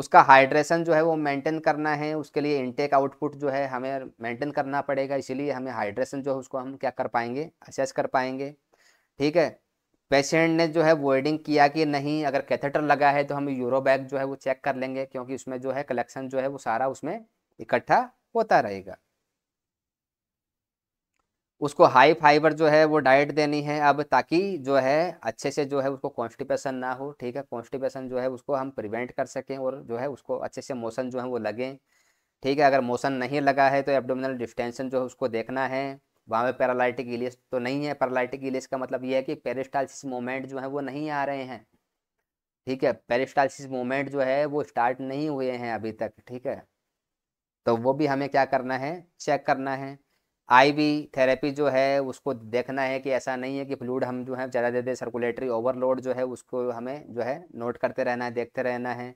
Speaker 1: उसका हाइड्रेशन जो है वो मेंटेन करना है उसके लिए इनटेक आउटपुट जो है हमें मेंटेन करना पड़ेगा इसीलिए हमें हाइड्रेशन जो है उसको हम क्या कर पाएंगे असेस कर पाएंगे ठीक है पेशेंट ने जो है वोडिंग किया कि नहीं अगर कैथेटर लगा है तो हम यूरो बैग जो है वो चेक कर लेंगे क्योंकि उसमें जो है कलेक्शन जो है वो सारा उसमें इकट्ठा होता रहेगा उसको हाई फाइबर जो है वो डाइट देनी है अब ताकि जो है अच्छे से जो है उसको कॉन्स्टिपेशन ना हो ठीक है कॉन्स्टिपेशन जो है उसको हम प्रिवेंट कर सकें और जो है उसको अच्छे से मोशन जो है वो लगें ठीक है अगर मोशन नहीं लगा है तो एब्डोमिनल डिस्टेंशन जो है उसको देखना है वहाँ पर पैरालाइटिक इलियस तो नहीं है पैरालाइटिक इलियस का मतलब ये है कि पेरिस्टाइलिस मोमेंट जो है वो नहीं आ रहे हैं ठीक है पेरिस्टाइलिस मोमेंट जो है वो स्टार्ट नहीं हुए हैं अभी तक ठीक है तो वो भी हमें क्या करना है चेक करना है आईवी थेरेपी जो है उसको देखना है कि ऐसा नहीं है कि फ्लूड हम जो है ज़्यादा दे सर्कुलेटरी ओवरलोड जो है उसको हमें जो है नोट करते रहना है देखते रहना है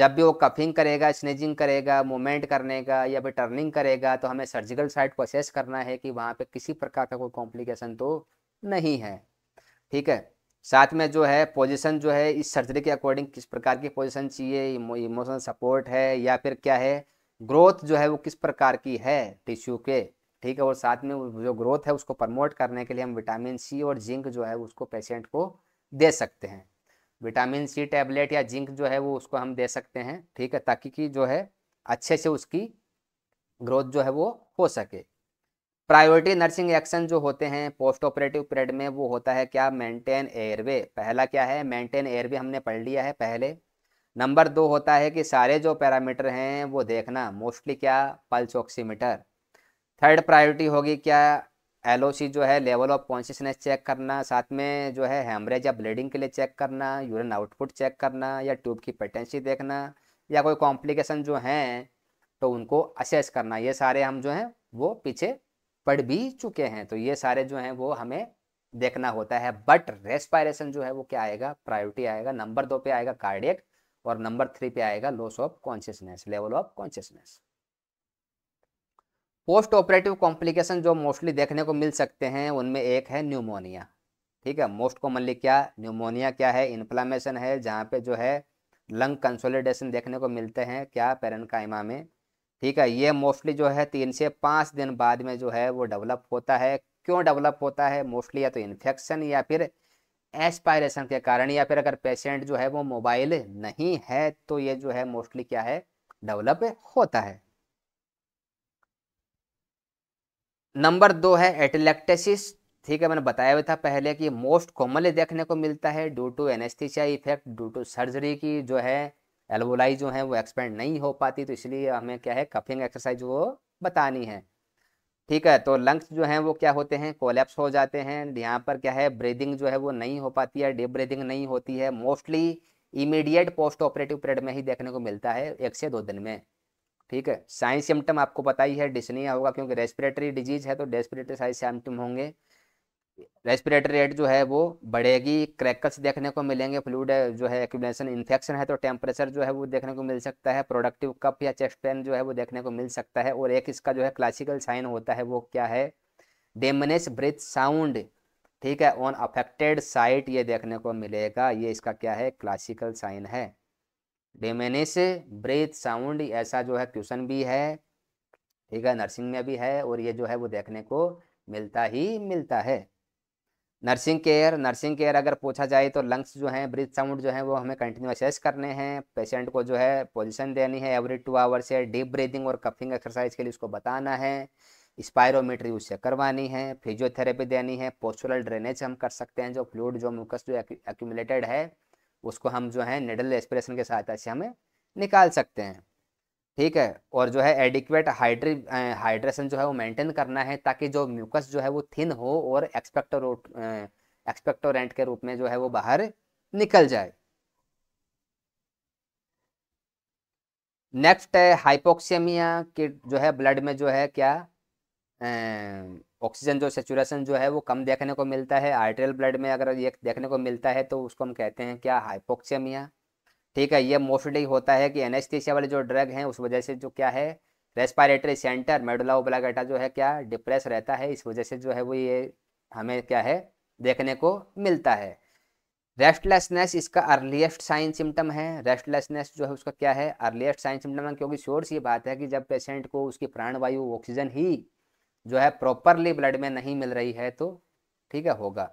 Speaker 1: जब भी वो कफिंग करेगा स्नेजिंग करेगा मूवमेंट करने का या फिर टर्निंग करेगा तो हमें सर्जिकल साइट को असेस करना है कि वहाँ पर किसी प्रकार का कोई कॉम्प्लिकेशन तो नहीं है ठीक है साथ में जो है पोजीशन जो है इस सर्जरी के अकॉर्डिंग किस प्रकार की पोजीशन चाहिए इमोशनल सपोर्ट है या फिर क्या है ग्रोथ जो है वो किस प्रकार की है टिश्यू के ठीक है और साथ में जो ग्रोथ है उसको प्रमोट करने के लिए हम विटामिन सी और जिंक जो है उसको पेशेंट को दे सकते हैं विटामिन सी टैबलेट या जिंक जो है वो उसको हम दे सकते हैं ठीक है ताकि कि जो है अच्छे से उसकी ग्रोथ जो है वो हो सके प्रायोरिटी नर्सिंग एक्शन जो होते हैं पोस्ट ऑपरेटिव पीरियड में वो होता है क्या मेंटेन एयरवे पहला क्या है मेंटेन एयरवे हमने पढ़ लिया है पहले नंबर दो होता है कि सारे जो पैरामीटर हैं वो देखना मोस्टली क्या पल्स ऑक्सीमीटर थर्ड प्रायोरिटी होगी क्या एल जो है लेवल ऑफ कॉन्शियसनेस चेक करना साथ में जो है हेमरेज या ब्लीडिंग के लिए चेक करना यूरिन आउटपुट चेक करना या ट्यूब की पेटेंसी देखना या कोई कॉम्प्लिकेशन जो हैं तो उनको असेस करना ये सारे हम जो हैं वो पीछे पढ़ भी चुके हैं तो ये सारे जो हैं वो हमें देखना होता है बट रेस्पायरेशन जो है वो क्या आएगा प्रायोरिटी आएगा नंबर दो पे आएगा कार्डियक और नंबर थ्री पे आएगा loss of consciousness level of consciousness post operative complication जो मोस्टली देखने को मिल सकते हैं उनमें एक है न्यूमोनिया ठीक है मोस्ट कॉमनली क्या न्यूमोनिया क्या है इन्फ्लामेशन है जहाँ पे जो है लंग कंसोलिडेशन देखने को मिलते हैं क्या पेरनकाइमा में ठीक है ये मोस्टली जो है तीन से पाँच दिन बाद में जो है वो डेवलप होता है क्यों डेवलप होता है मोस्टली या तो इन्फेक्शन या फिर एस्पायरेशन के कारण या फिर अगर पेशेंट जो है वो मोबाइल नहीं है तो ये जो है मोस्टली क्या है डेवलप होता है नंबर दो है एटलेक्टेसिस ठीक है मैंने बताया हुआ था पहले कि मोस्ट कॉमनली देखने को मिलता है due to anaesthesia effect due to surgery की जो है एल्वोलाई जो है वो एक्सपेंड नहीं हो पाती तो इसलिए हमें क्या है कफिंग एक्सरसाइज वो बतानी है ठीक है तो लंग्स जो हैं वो क्या होते हैं कोलेप्स हो जाते हैं यहाँ पर क्या है ब्रीदिंग जो है वो नहीं हो पाती है डीप ब्रीदिंग नहीं होती है mostly immediate post operative period में ही देखने को मिलता है एक से दो दिन में ठीक है साइंस सिम्टम आपको पता ही है डिसनिया होगा क्योंकि रेस्पिरेटरी डिजीज है तो रेस्पिरेटरी साइंस सिम्टम होंगे रेस्पिरेटरी रेट जो है वो बढ़ेगी क्रैकल्स देखने को मिलेंगे फ्लूड जो है एक्यूबलेशन इन्फेक्शन है तो टेम्परेचर जो है वो देखने को मिल सकता है प्रोडक्टिव कप या चेस्ट पेन जो है वो देखने को मिल सकता है और एक इसका जो है क्लासिकल साइन होता है वो क्या है डेमनेस ब्रिथ साउंड ठीक है ऑन अफेक्टेड साइट ये देखने को मिलेगा ये इसका क्या है क्लासिकल साइन है डेमेनिस ब्रेथ साउंड ऐसा जो है क्वेश्चन भी है ठीक है नर्सिंग में भी है और ये जो है वो देखने को मिलता ही मिलता है नर्सिंग केयर नर्सिंग केयर अगर पूछा जाए तो लंग्स जो हैं ब्रीथ साउंड जो है वो हमें कंटिन्यू असेस करने हैं पेशेंट को जो है पोजीशन देनी है एवरी टू आवर्स है डीप ब्रीदिंग और कफिंग एक्सरसाइज के लिए उसको बताना है स्पायरोमीटरी उससे करवानी है फिजियोथेरेपी देनी है पोस्टुरल ड्रेनेज हम कर सकते हैं जो फ्लूड जो म्यूकस जो एक्यूमुलेटेड है उसको हम जो है निडल एक्सप्रेशन के सहायता से हमें निकाल सकते हैं ठीक है और जो है एडिक्वेट हाइड्री हाइड्रेशन जो है वो मेंटेन करना है ताकि जो म्यूकस जो है वो थिन हो और एक्सपेक्टोरोट एक्सपेक्टोरेंट के रूप में जो है वो बाहर निकल जाए नेक्स्ट है हाइपोक्सीमिया कि जो है ब्लड में जो है क्या ऑक्सीजन जो सेचुरेशन जो है वो कम देखने को मिलता है आर्टेरियल ब्लड में अगर ये देखने को मिलता है तो उसको हम कहते हैं क्या हाइपोक्सीमिया ठीक है ये मोस्टली होता है कि एनेस्थीसिया वाले जो ड्रग हैं उस वजह से जो क्या है रेस्पायरेटरी सेंटर मेडुला ओब्लागेटा जो है क्या डिप्रेस रहता है इस वजह से जो है वो ये हमें क्या है देखने को मिलता है रेस्टलेसनेस इसका अर्लीस्ट साइन सिम्टम है रेस्टलेसनेस जो है उसका क्या है अर्लीस्ट साइन सिम्टम है क्योंकि श्योर सी बात है कि जब पेशेंट को उसकी प्राणवायु ऑक्सीजन ही जो है प्रॉपरली ब्लड में नहीं मिल रही है तो ठीक है होगा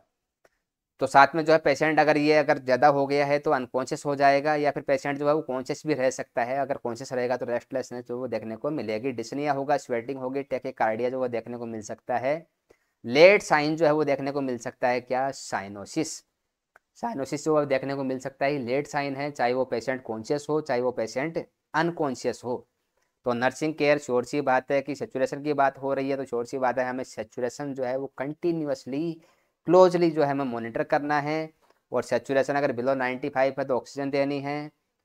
Speaker 1: तो साथ में जो है पेशेंट अगर ये अगर ज़्यादा हो गया है तो अनकॉन्शियस हो जाएगा या फिर पेशेंट जो है वो कॉन्शियस भी रह सकता है अगर कॉन्शियस रहेगा तो रेस्टलेसनेस जो वो देखने को मिलेगी डिसनिया होगा स्वेटिंग होगी टेके कार्डिया जो वो देखने को मिल सकता है लेट साइन जो है वो देखने को मिल सकता है क्या साइनोसिस साइनोसिस जो देखने को मिल सकता है लेट साइन है चाहे वो पेशेंट कॉन्शियस हो चाहे वो पेशेंट अनकॉन्शियस हो तो नर्सिंग केयर शोर सी बात है कि सेचुरेशन की बात हो रही है तो शोर सी बात है हमें सेचुरेशन जो है वो कंटिन्यूसली क्लोजली जो है हमें मोनिटर करना है और सेचुरेशन अगर बिलो फाइव है तो ऑक्सीजन देनी है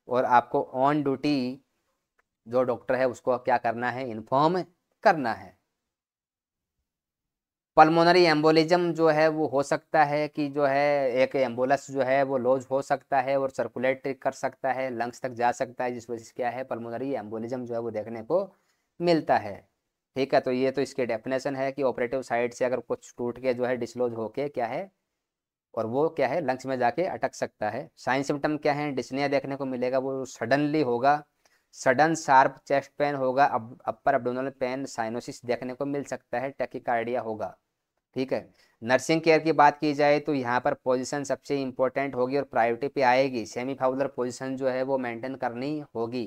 Speaker 1: और आपको ऑन ड्यूटी जो डॉक्टर है उसको क्या करना है इन्फॉर्म करना है पल्मोनरी एम्बोलिज्म जो है वो हो सकता है कि जो है एक एम्बोलस जो है वो लॉज हो सकता है और सर्कुलेट कर सकता है लंग्स तक जा सकता है जिस वजह से क्या है पल्मोनरी एम्बोलिज्म जो है वो देखने को मिलता है ठीक है तो ये तो इसके डेफिनेशन है कि ऑपरेटिव साइड से अगर कुछ टूट के जो है डिसलोज होके क्या है और वो क्या है लंग्स में जाके अटक सकता है साइन सिम्टम क्या है डिस्निया देखने को मिलेगा वो सडनली होगा सडन शार्प चेस्ट पेन होगा अब अपर अबडोनल पेन साइनोसिस देखने को मिल सकता है टैकिकार्डिया होगा ठीक है नर्सिंग केयर की बात की जाए तो यहाँ पर पोजीशन सबसे इम्पोर्टेंट होगी और प्रायोरिटी पे आएगी सेमी फाउलर पोजीशन जो है वो मेंटेन करनी होगी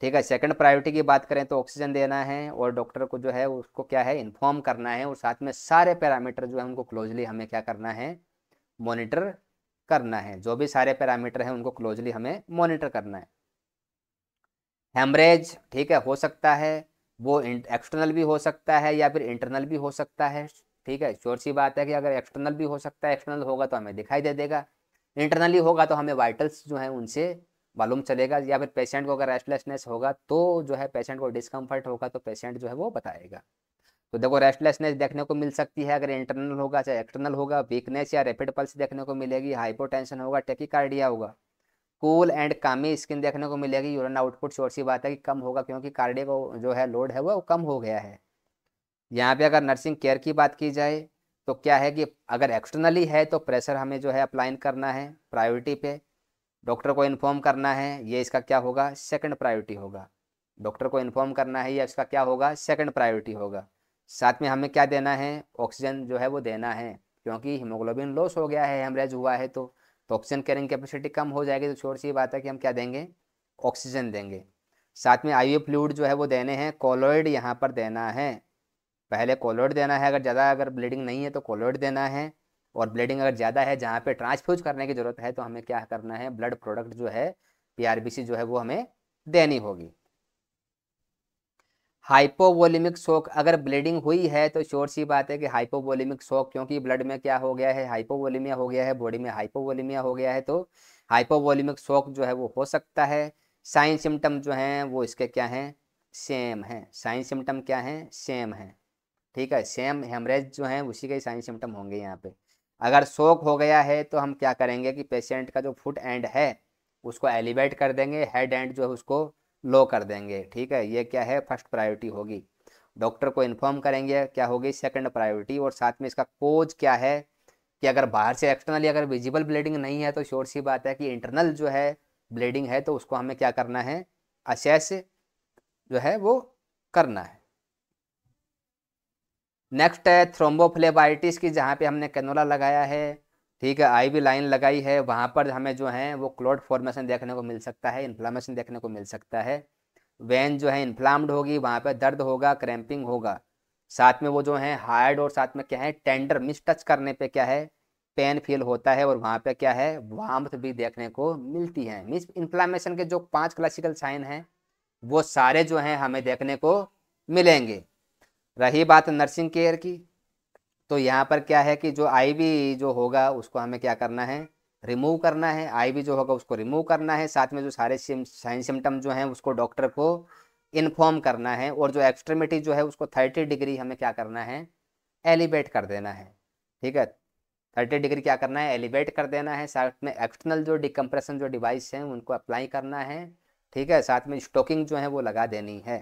Speaker 1: ठीक है सेकंड प्रायोरिटी की बात करें तो ऑक्सीजन देना है और डॉक्टर को जो है उसको क्या है इन्फॉर्म करना है और साथ में सारे पैरामीटर जो है उनको क्लोजली हमें क्या करना है मॉनिटर करना है जो भी सारे पैरामीटर है उनको क्लोजली हमें मॉनिटर करना है हेमरेज ठीक है हो सकता है वो एक्सटर्नल भी हो सकता है या फिर इंटरनल भी हो सकता है ठीक है श्योर सी बात है कि अगर एक्सटर्नल भी हो सकता है एक्सटर्नल होगा तो हमें दिखाई दे देगा इंटरनली होगा तो हमें वाइटल्स जो है उनसे मालूम चलेगा या फिर पेशेंट को अगर रेस्टलेसनेस होगा तो जो है पेशेंट को डिस्कम्फर्ट होगा तो पेशेंट जो है वो बताएगा तो देखो रेस्टलेसनेस देखने को मिल सकती है अगर इंटरनल होगा चाहे एक्सटर्नल होगा वीकनेस या रेपिड पल्स देखने को मिलेगी हाइपोटेंशन होगा टेकिकार्डिया होगा कूल एंड कामी स्किन देखने को मिलेगी यूरन आउटपुट शोर सी बात है कि कम होगा क्योंकि कार्डिया को जो है लोड है वो कम हो गया है यहाँ पे अगर नर्सिंग केयर की बात की जाए तो क्या है कि अगर एक्सटर्नली है तो प्रेशर हमें जो है अप्लाइन करना है प्रायोरिटी पे डॉक्टर को इन्फॉर्म करना है ये इसका क्या होगा सेकंड प्रायोरिटी होगा डॉक्टर को इन्फॉर्म करना है ये इसका क्या होगा सेकंड प्रायोरिटी होगा साथ में हमें क्या देना है ऑक्सीजन जो है वो देना है क्योंकि हीमोग्लोबिन लॉस हो गया है हेमरेज हुआ है तो ऑक्सीजन कैरिंग कैपेसिटी कम हो जाएगी तो छोटी सी बात है कि हम क्या देंगे ऑक्सीजन देंगे साथ में आयु फ्लूड जो है वो देने हैं कोलोइड यहाँ पर देना है पहले कोलोड देना है अगर ज़्यादा अगर ब्लीडिंग नहीं है तो कोलोड देना है और ब्लीडिंग अगर ज़्यादा है जहाँ पे ट्रांसफ्यूज करने की ज़रूरत है तो हमें क्या करना है ब्लड प्रोडक्ट जो है पीआरबीसी जो है वो हमें देनी होगी हाइपोवोलिमिक शोक अगर ब्लीडिंग हुई है तो शोर सी बात है कि हाइपोवोलिमिक शोक क्योंकि ब्लड में क्या हो गया है हाइपोवोलिमिया हो गया है बॉडी में हाइपोवोलिमिया हो गया है तो हाइपोवोलिमिक शोक जो है वो हो सकता है साइन सिम्टम जो हैं वो इसके क्या हैं सेम हैं साइन सिम्टम क्या हैं सेम हैं ठीक है सेम हेमरेज जो है उसी के साइन सिम्टम होंगे यहाँ पे अगर शोक हो गया है तो हम क्या करेंगे कि पेशेंट का जो फुट एंड है उसको एलिवेट कर देंगे हेड एंड जो है उसको लो कर देंगे ठीक है ये क्या है फर्स्ट प्रायोरिटी होगी डॉक्टर को इन्फॉर्म करेंगे क्या होगी सेकंड प्रायोरिटी और साथ में इसका कोज क्या है कि अगर बाहर से एक्सटर्नली अगर विजिबल ब्लीडिंग नहीं है तो शोर सी बात है कि इंटरनल जो है ब्लीडिंग है तो उसको हमें क्या करना है असेस जो है वो करना है नेक्स्ट है थ्रोम्बोफ्लेबाइटिस की जहाँ पे हमने कैनोला लगाया है ठीक है आई वी लाइन लगाई है वहाँ पर हमें जो है वो क्लोड फॉर्मेशन देखने को मिल सकता है इन्फ्लामेशन देखने को मिल सकता है वेन जो है इन्फ्लाम्ड होगी वहाँ पर दर्द होगा क्रैम्पिंग होगा साथ में वो जो है हार्ड और साथ में क्या है टेंडर मिस टच करने पर क्या है पेन फील होता है और वहाँ पे क्या है वाम्थ भी देखने को मिलती है मिस इन्फ्लामेशन के जो पांच क्लासिकल साइन हैं वो सारे जो हैं हमें देखने को मिलेंगे रही बात नर्सिंग केयर की तो यहाँ पर क्या है कि जो आईवी जो होगा उसको हमें क्या करना है रिमूव करना है आईवी जो होगा उसको रिमूव करना है साथ में जो सारे साइन सिम्टम जो हैं उसको डॉक्टर को इन्फॉर्म करना है और जो एक्सट्रीमिटी जो है उसको थर्टी डिग्री हमें क्या करना है एलिवेट कर देना है ठीक है थर्टी डिग्री क्या करना है एलिवेट कर देना है साथ में एक्सटर्नल जो डिकम्प्रेशन जो डिवाइस हैं उनको अप्लाई करना है ठीक है साथ में स्टोकिंग जो है वो लगा देनी है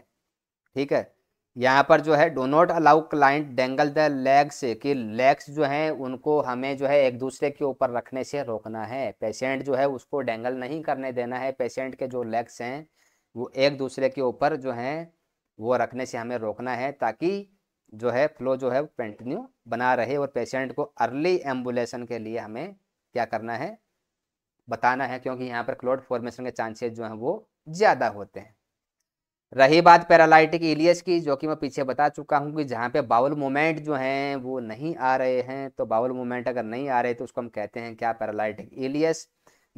Speaker 1: ठीक है यहाँ पर जो है do not allow client dangle the legs कि लेग्स जो हैं उनको हमें जो है एक दूसरे के ऊपर रखने से रोकना है पेशेंट जो है उसको डेंगल नहीं करने देना है पेशेंट के जो लेग्स हैं वो एक दूसरे के ऊपर जो हैं वो रखने से हमें रोकना है ताकि जो है फ्लो जो है कंटिन्यू बना रहे और पेशेंट को अर्ली एम्बुलेशन के लिए हमें क्या करना है बताना है क्योंकि यहाँ पर क्लोड फॉर्मेशन के चांसेज जो हैं वो ज़्यादा होते हैं रही बात पैरालाइटिक इलियस की जो कि मैं पीछे बता चुका हूँ कि जहाँ पे बाउल मोमेंट जो हैं वो नहीं आ रहे हैं तो बाउल मोमेंट अगर नहीं आ रहे तो उसको हम कहते हैं क्या पैरालाइटिक इलियस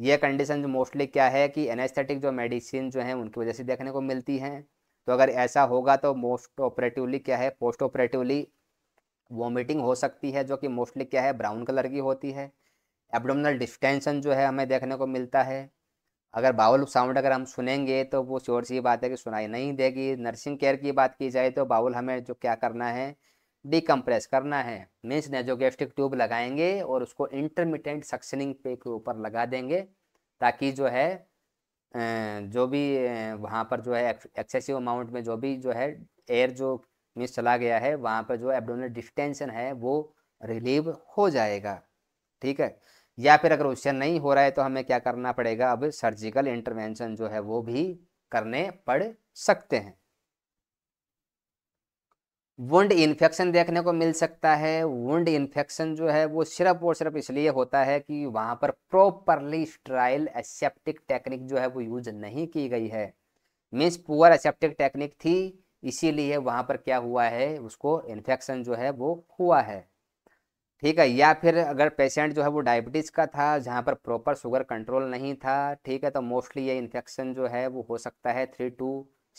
Speaker 1: ये कंडीशन जो मोस्टली क्या है कि एनेस्थेटिक जो मेडिसिन जो हैं उनकी वजह से देखने को मिलती हैं तो अगर ऐसा होगा तो मोस्ट ऑपरेटिवली क्या है पोस्ट ऑपरेटिवली वॉमिटिंग हो सकती है जो कि मोस्टली क्या है ब्राउन कलर की होती है एबडोमिनल डिस्टेंशन जो है हमें देखने को मिलता है अगर बाउल साउंड अगर हम सुनेंगे तो वो शोर सी बात है कि सुनाई नहीं देगी नर्सिंग केयर की बात की जाए तो बाउल हमें जो क्या करना है डिकम्प्रेस करना है मीन्स नेजोगेस्टिक ट्यूब लगाएंगे और उसको इंटरमीडियंट सक्शनिंग पे के ऊपर लगा देंगे ताकि जो है जो भी वहाँ पर जो है एक्सेसिव अमाउंट में जो भी जो है एयर जो मीन्स चला गया है वहाँ पर जो एबडोमिनल डिस्टेंशन है वो रिलीव हो जाएगा ठीक है या फिर अगर उससे नहीं हो रहा है तो हमें क्या करना पड़ेगा अब सर्जिकल इंटरवेंशन जो है वो भी करने पड़ सकते हैं वुंड इन्फेक्शन देखने को मिल सकता है वुंड इन्फेक्शन जो है वो सिर्फ और सिर्फ इसलिए होता है कि वहां पर प्रॉपरली स्ट्राइल एसेप्टिक टेक्निक जो है वो यूज नहीं की गई है मीन्स पुअर एसेप्टिक टेक्निक थी इसीलिए वहां पर क्या हुआ है उसको इन्फेक्शन जो है वो हुआ है ठीक है या फिर अगर पेशेंट जो है वो डायबिटीज़ का था जहाँ पर प्रॉपर शुगर कंट्रोल नहीं था ठीक है तो मोस्टली ये इन्फेक्शन जो है वो हो सकता है थ्री टू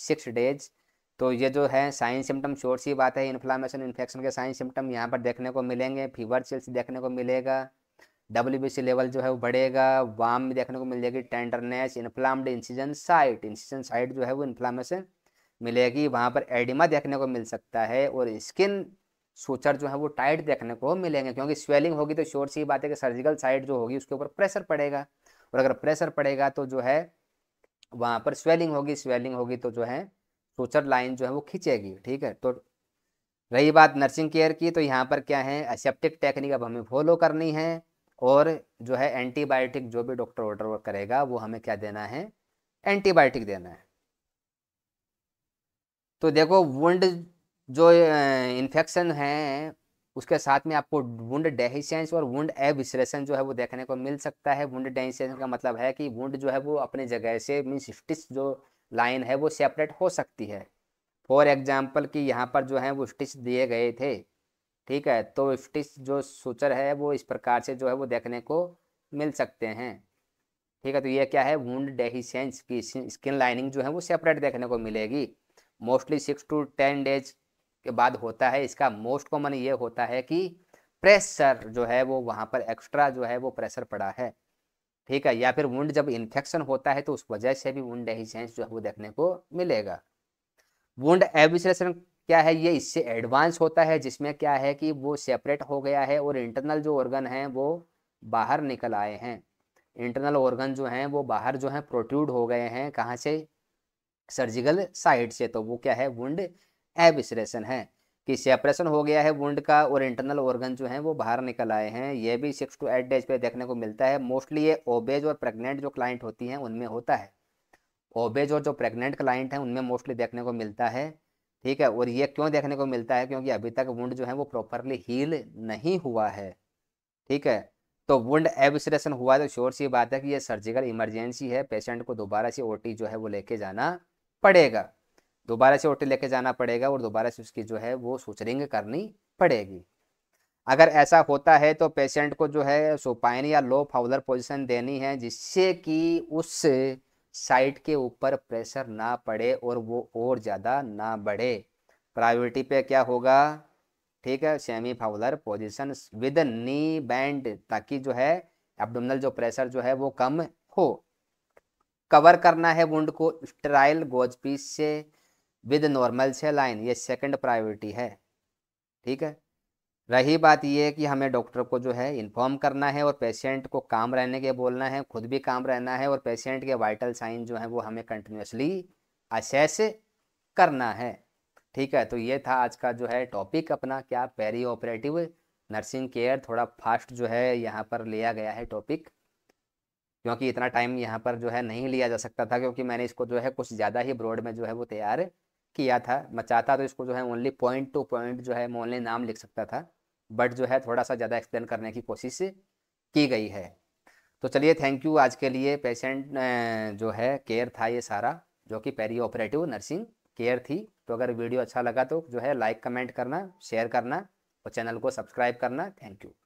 Speaker 1: सिक्स डेज तो ये जो है साइन सिम्टम शोर सी बात है इन्फ्लामेशन इन्फेक्शन के साइन सिम्टम यहाँ पर देखने को मिलेंगे फीवर चिल्स देखने को मिलेगा डब्ल्यू लेवल जो है वो बढ़ेगा वाम भी देखने को मिल जाएगी tenderness inflamed incision site incision site जो है वो इन्फ्लामेशन मिलेगी वहाँ पर एडिमा देखने को मिल सकता है और स्किन सोचर जो है वो टाइट देखने को मिलेंगे क्योंकि स्वेलिंग होगी तो श्योर सी बात है कि सर्जिकल साइड जो होगी उसके ऊपर प्रेशर पड़ेगा और अगर प्रेशर पड़ेगा तो जो है वहाँ पर स्वेलिंग होगी स्वेलिंग होगी तो जो है सोचर लाइन जो है वो खींचेगी ठीक है तो रही बात नर्सिंग केयर की तो यहाँ पर क्या है असेप्टिक टेक्निक अब हमें फॉलो करनी है और जो है एंटीबायोटिक जो भी डॉक्टर ऑर्डर करेगा वो हमें क्या देना है एंटीबायोटिक देना है तो देखो वुंड जो इन्फेक्शन है उसके साथ में आपको वुंड डेहिशेंस और वुंड एविसलेशन जो है वो देखने को मिल सकता है वुंड डेहिशेंस का मतलब है कि वुंड जो है वो अपने जगह से मीन्स स्टिच जो लाइन है वो सेपरेट हो सकती है फॉर एग्जाम्पल कि यहाँ पर जो है वो स्टिच दिए गए थे ठीक है तो स्टिच जो सूचर है वो इस प्रकार से जो है वो देखने को मिल सकते हैं ठीक है तो ये क्या है वुंड डेहिशेंस की स्किन लाइनिंग जो है वो सेपरेट देखने को मिलेगी mostly six to ten days के बाद होता है इसका मोस्ट कॉमन ये होता है कि प्रेशर जो है वो वहाँ पर एक्स्ट्रा जो है वो प्रेशर पड़ा है ठीक है या फिर वुंड जब इन्फेक्शन होता है तो उस वजह से भी वुंड डेहिजेंस जो है वो देखने को मिलेगा वुंड एविसलेशन क्या है ये इससे एडवांस होता है जिसमें क्या है कि वो सेपरेट हो गया है और इंटरनल जो ऑर्गन हैं वो बाहर निकल आए हैं इंटरनल ऑर्गन जो हैं वो बाहर जो हैं प्रोट्यूड हो गए हैं कहाँ से सर्जिकल साइड से तो वो क्या है वुंड एविसरेशन है कि सेपरेशन हो गया है वुंड का और इंटरनल ऑर्गन जो है वो बाहर निकल आए हैं ये भी सिक्स टू एट डेज पे देखने को मिलता है मोस्टली ये ओबेज और प्रेग्नेंट जो क्लाइंट होती हैं उनमें होता है ओबेज और जो प्रेग्नेंट क्लाइंट हैं उनमें मोस्टली देखने को मिलता है ठीक है और ये क्यों देखने को मिलता है क्योंकि अभी तक वुंड जो है वो प्रॉपरली हील नहीं हुआ है ठीक है तो वुंड एविसरेशन हुआ तो श्योर सी बात है कि ये सर्जिकल इमरजेंसी है पेशेंट को दोबारा से ओटी जो है वो लेके जाना पड़ेगा दोबारा से ओटी लेके जाना पड़ेगा और दोबारा से उसकी जो है वो सुचरिंग करनी पड़ेगी अगर ऐसा होता है तो पेशेंट को जो है सोपाइन या लो फाउलर पोजिशन देनी है जिससे कि उस साइड के ऊपर प्रेशर ना पड़े और वो और ज़्यादा ना बढ़े प्रायोरिटी पे क्या होगा ठीक है semi Fowler position with knee bend ताकि जो है एब्डोमिनल जो प्रेशर जो है वो कम हो कवर करना है वुंड को स्टराइल गोजपीस से विद नॉर्मल से लाइन ये सेकंड प्रायोरिटी है ठीक है रही बात यह है कि हमें डॉक्टर को जो है इन्फॉर्म करना है और पेशेंट को काम रहने के बोलना है खुद भी काम रहना है और पेशेंट के वाइटल साइन जो है वो हमें कंटिन्यूसली असेस करना है ठीक है तो ये था आज का जो है टॉपिक अपना क्या पेरी ऑपरेटिव नर्सिंग केयर थोड़ा फास्ट जो है यहाँ पर लिया गया है टॉपिक क्योंकि इतना टाइम यहाँ पर जो है नहीं लिया जा सकता था क्योंकि मैंने इसको जो है कुछ ज़्यादा ही ब्रॉड में जो है वो तैयार किया था मैं चाहता तो इसको जो है ओनली पॉइंट टू पॉइंट जो है मैं ओनली नाम लिख सकता था बट जो है थोड़ा सा ज़्यादा एक्सप्लेन करने की कोशिश की गई है तो चलिए थैंक यू आज के लिए पेशेंट जो है केयर था ये सारा जो कि पेरी ऑपरेटिव नर्सिंग केयर थी तो अगर वीडियो अच्छा लगा तो जो है लाइक कमेंट करना शेयर करना और चैनल को सब्सक्राइब करना थैंक यू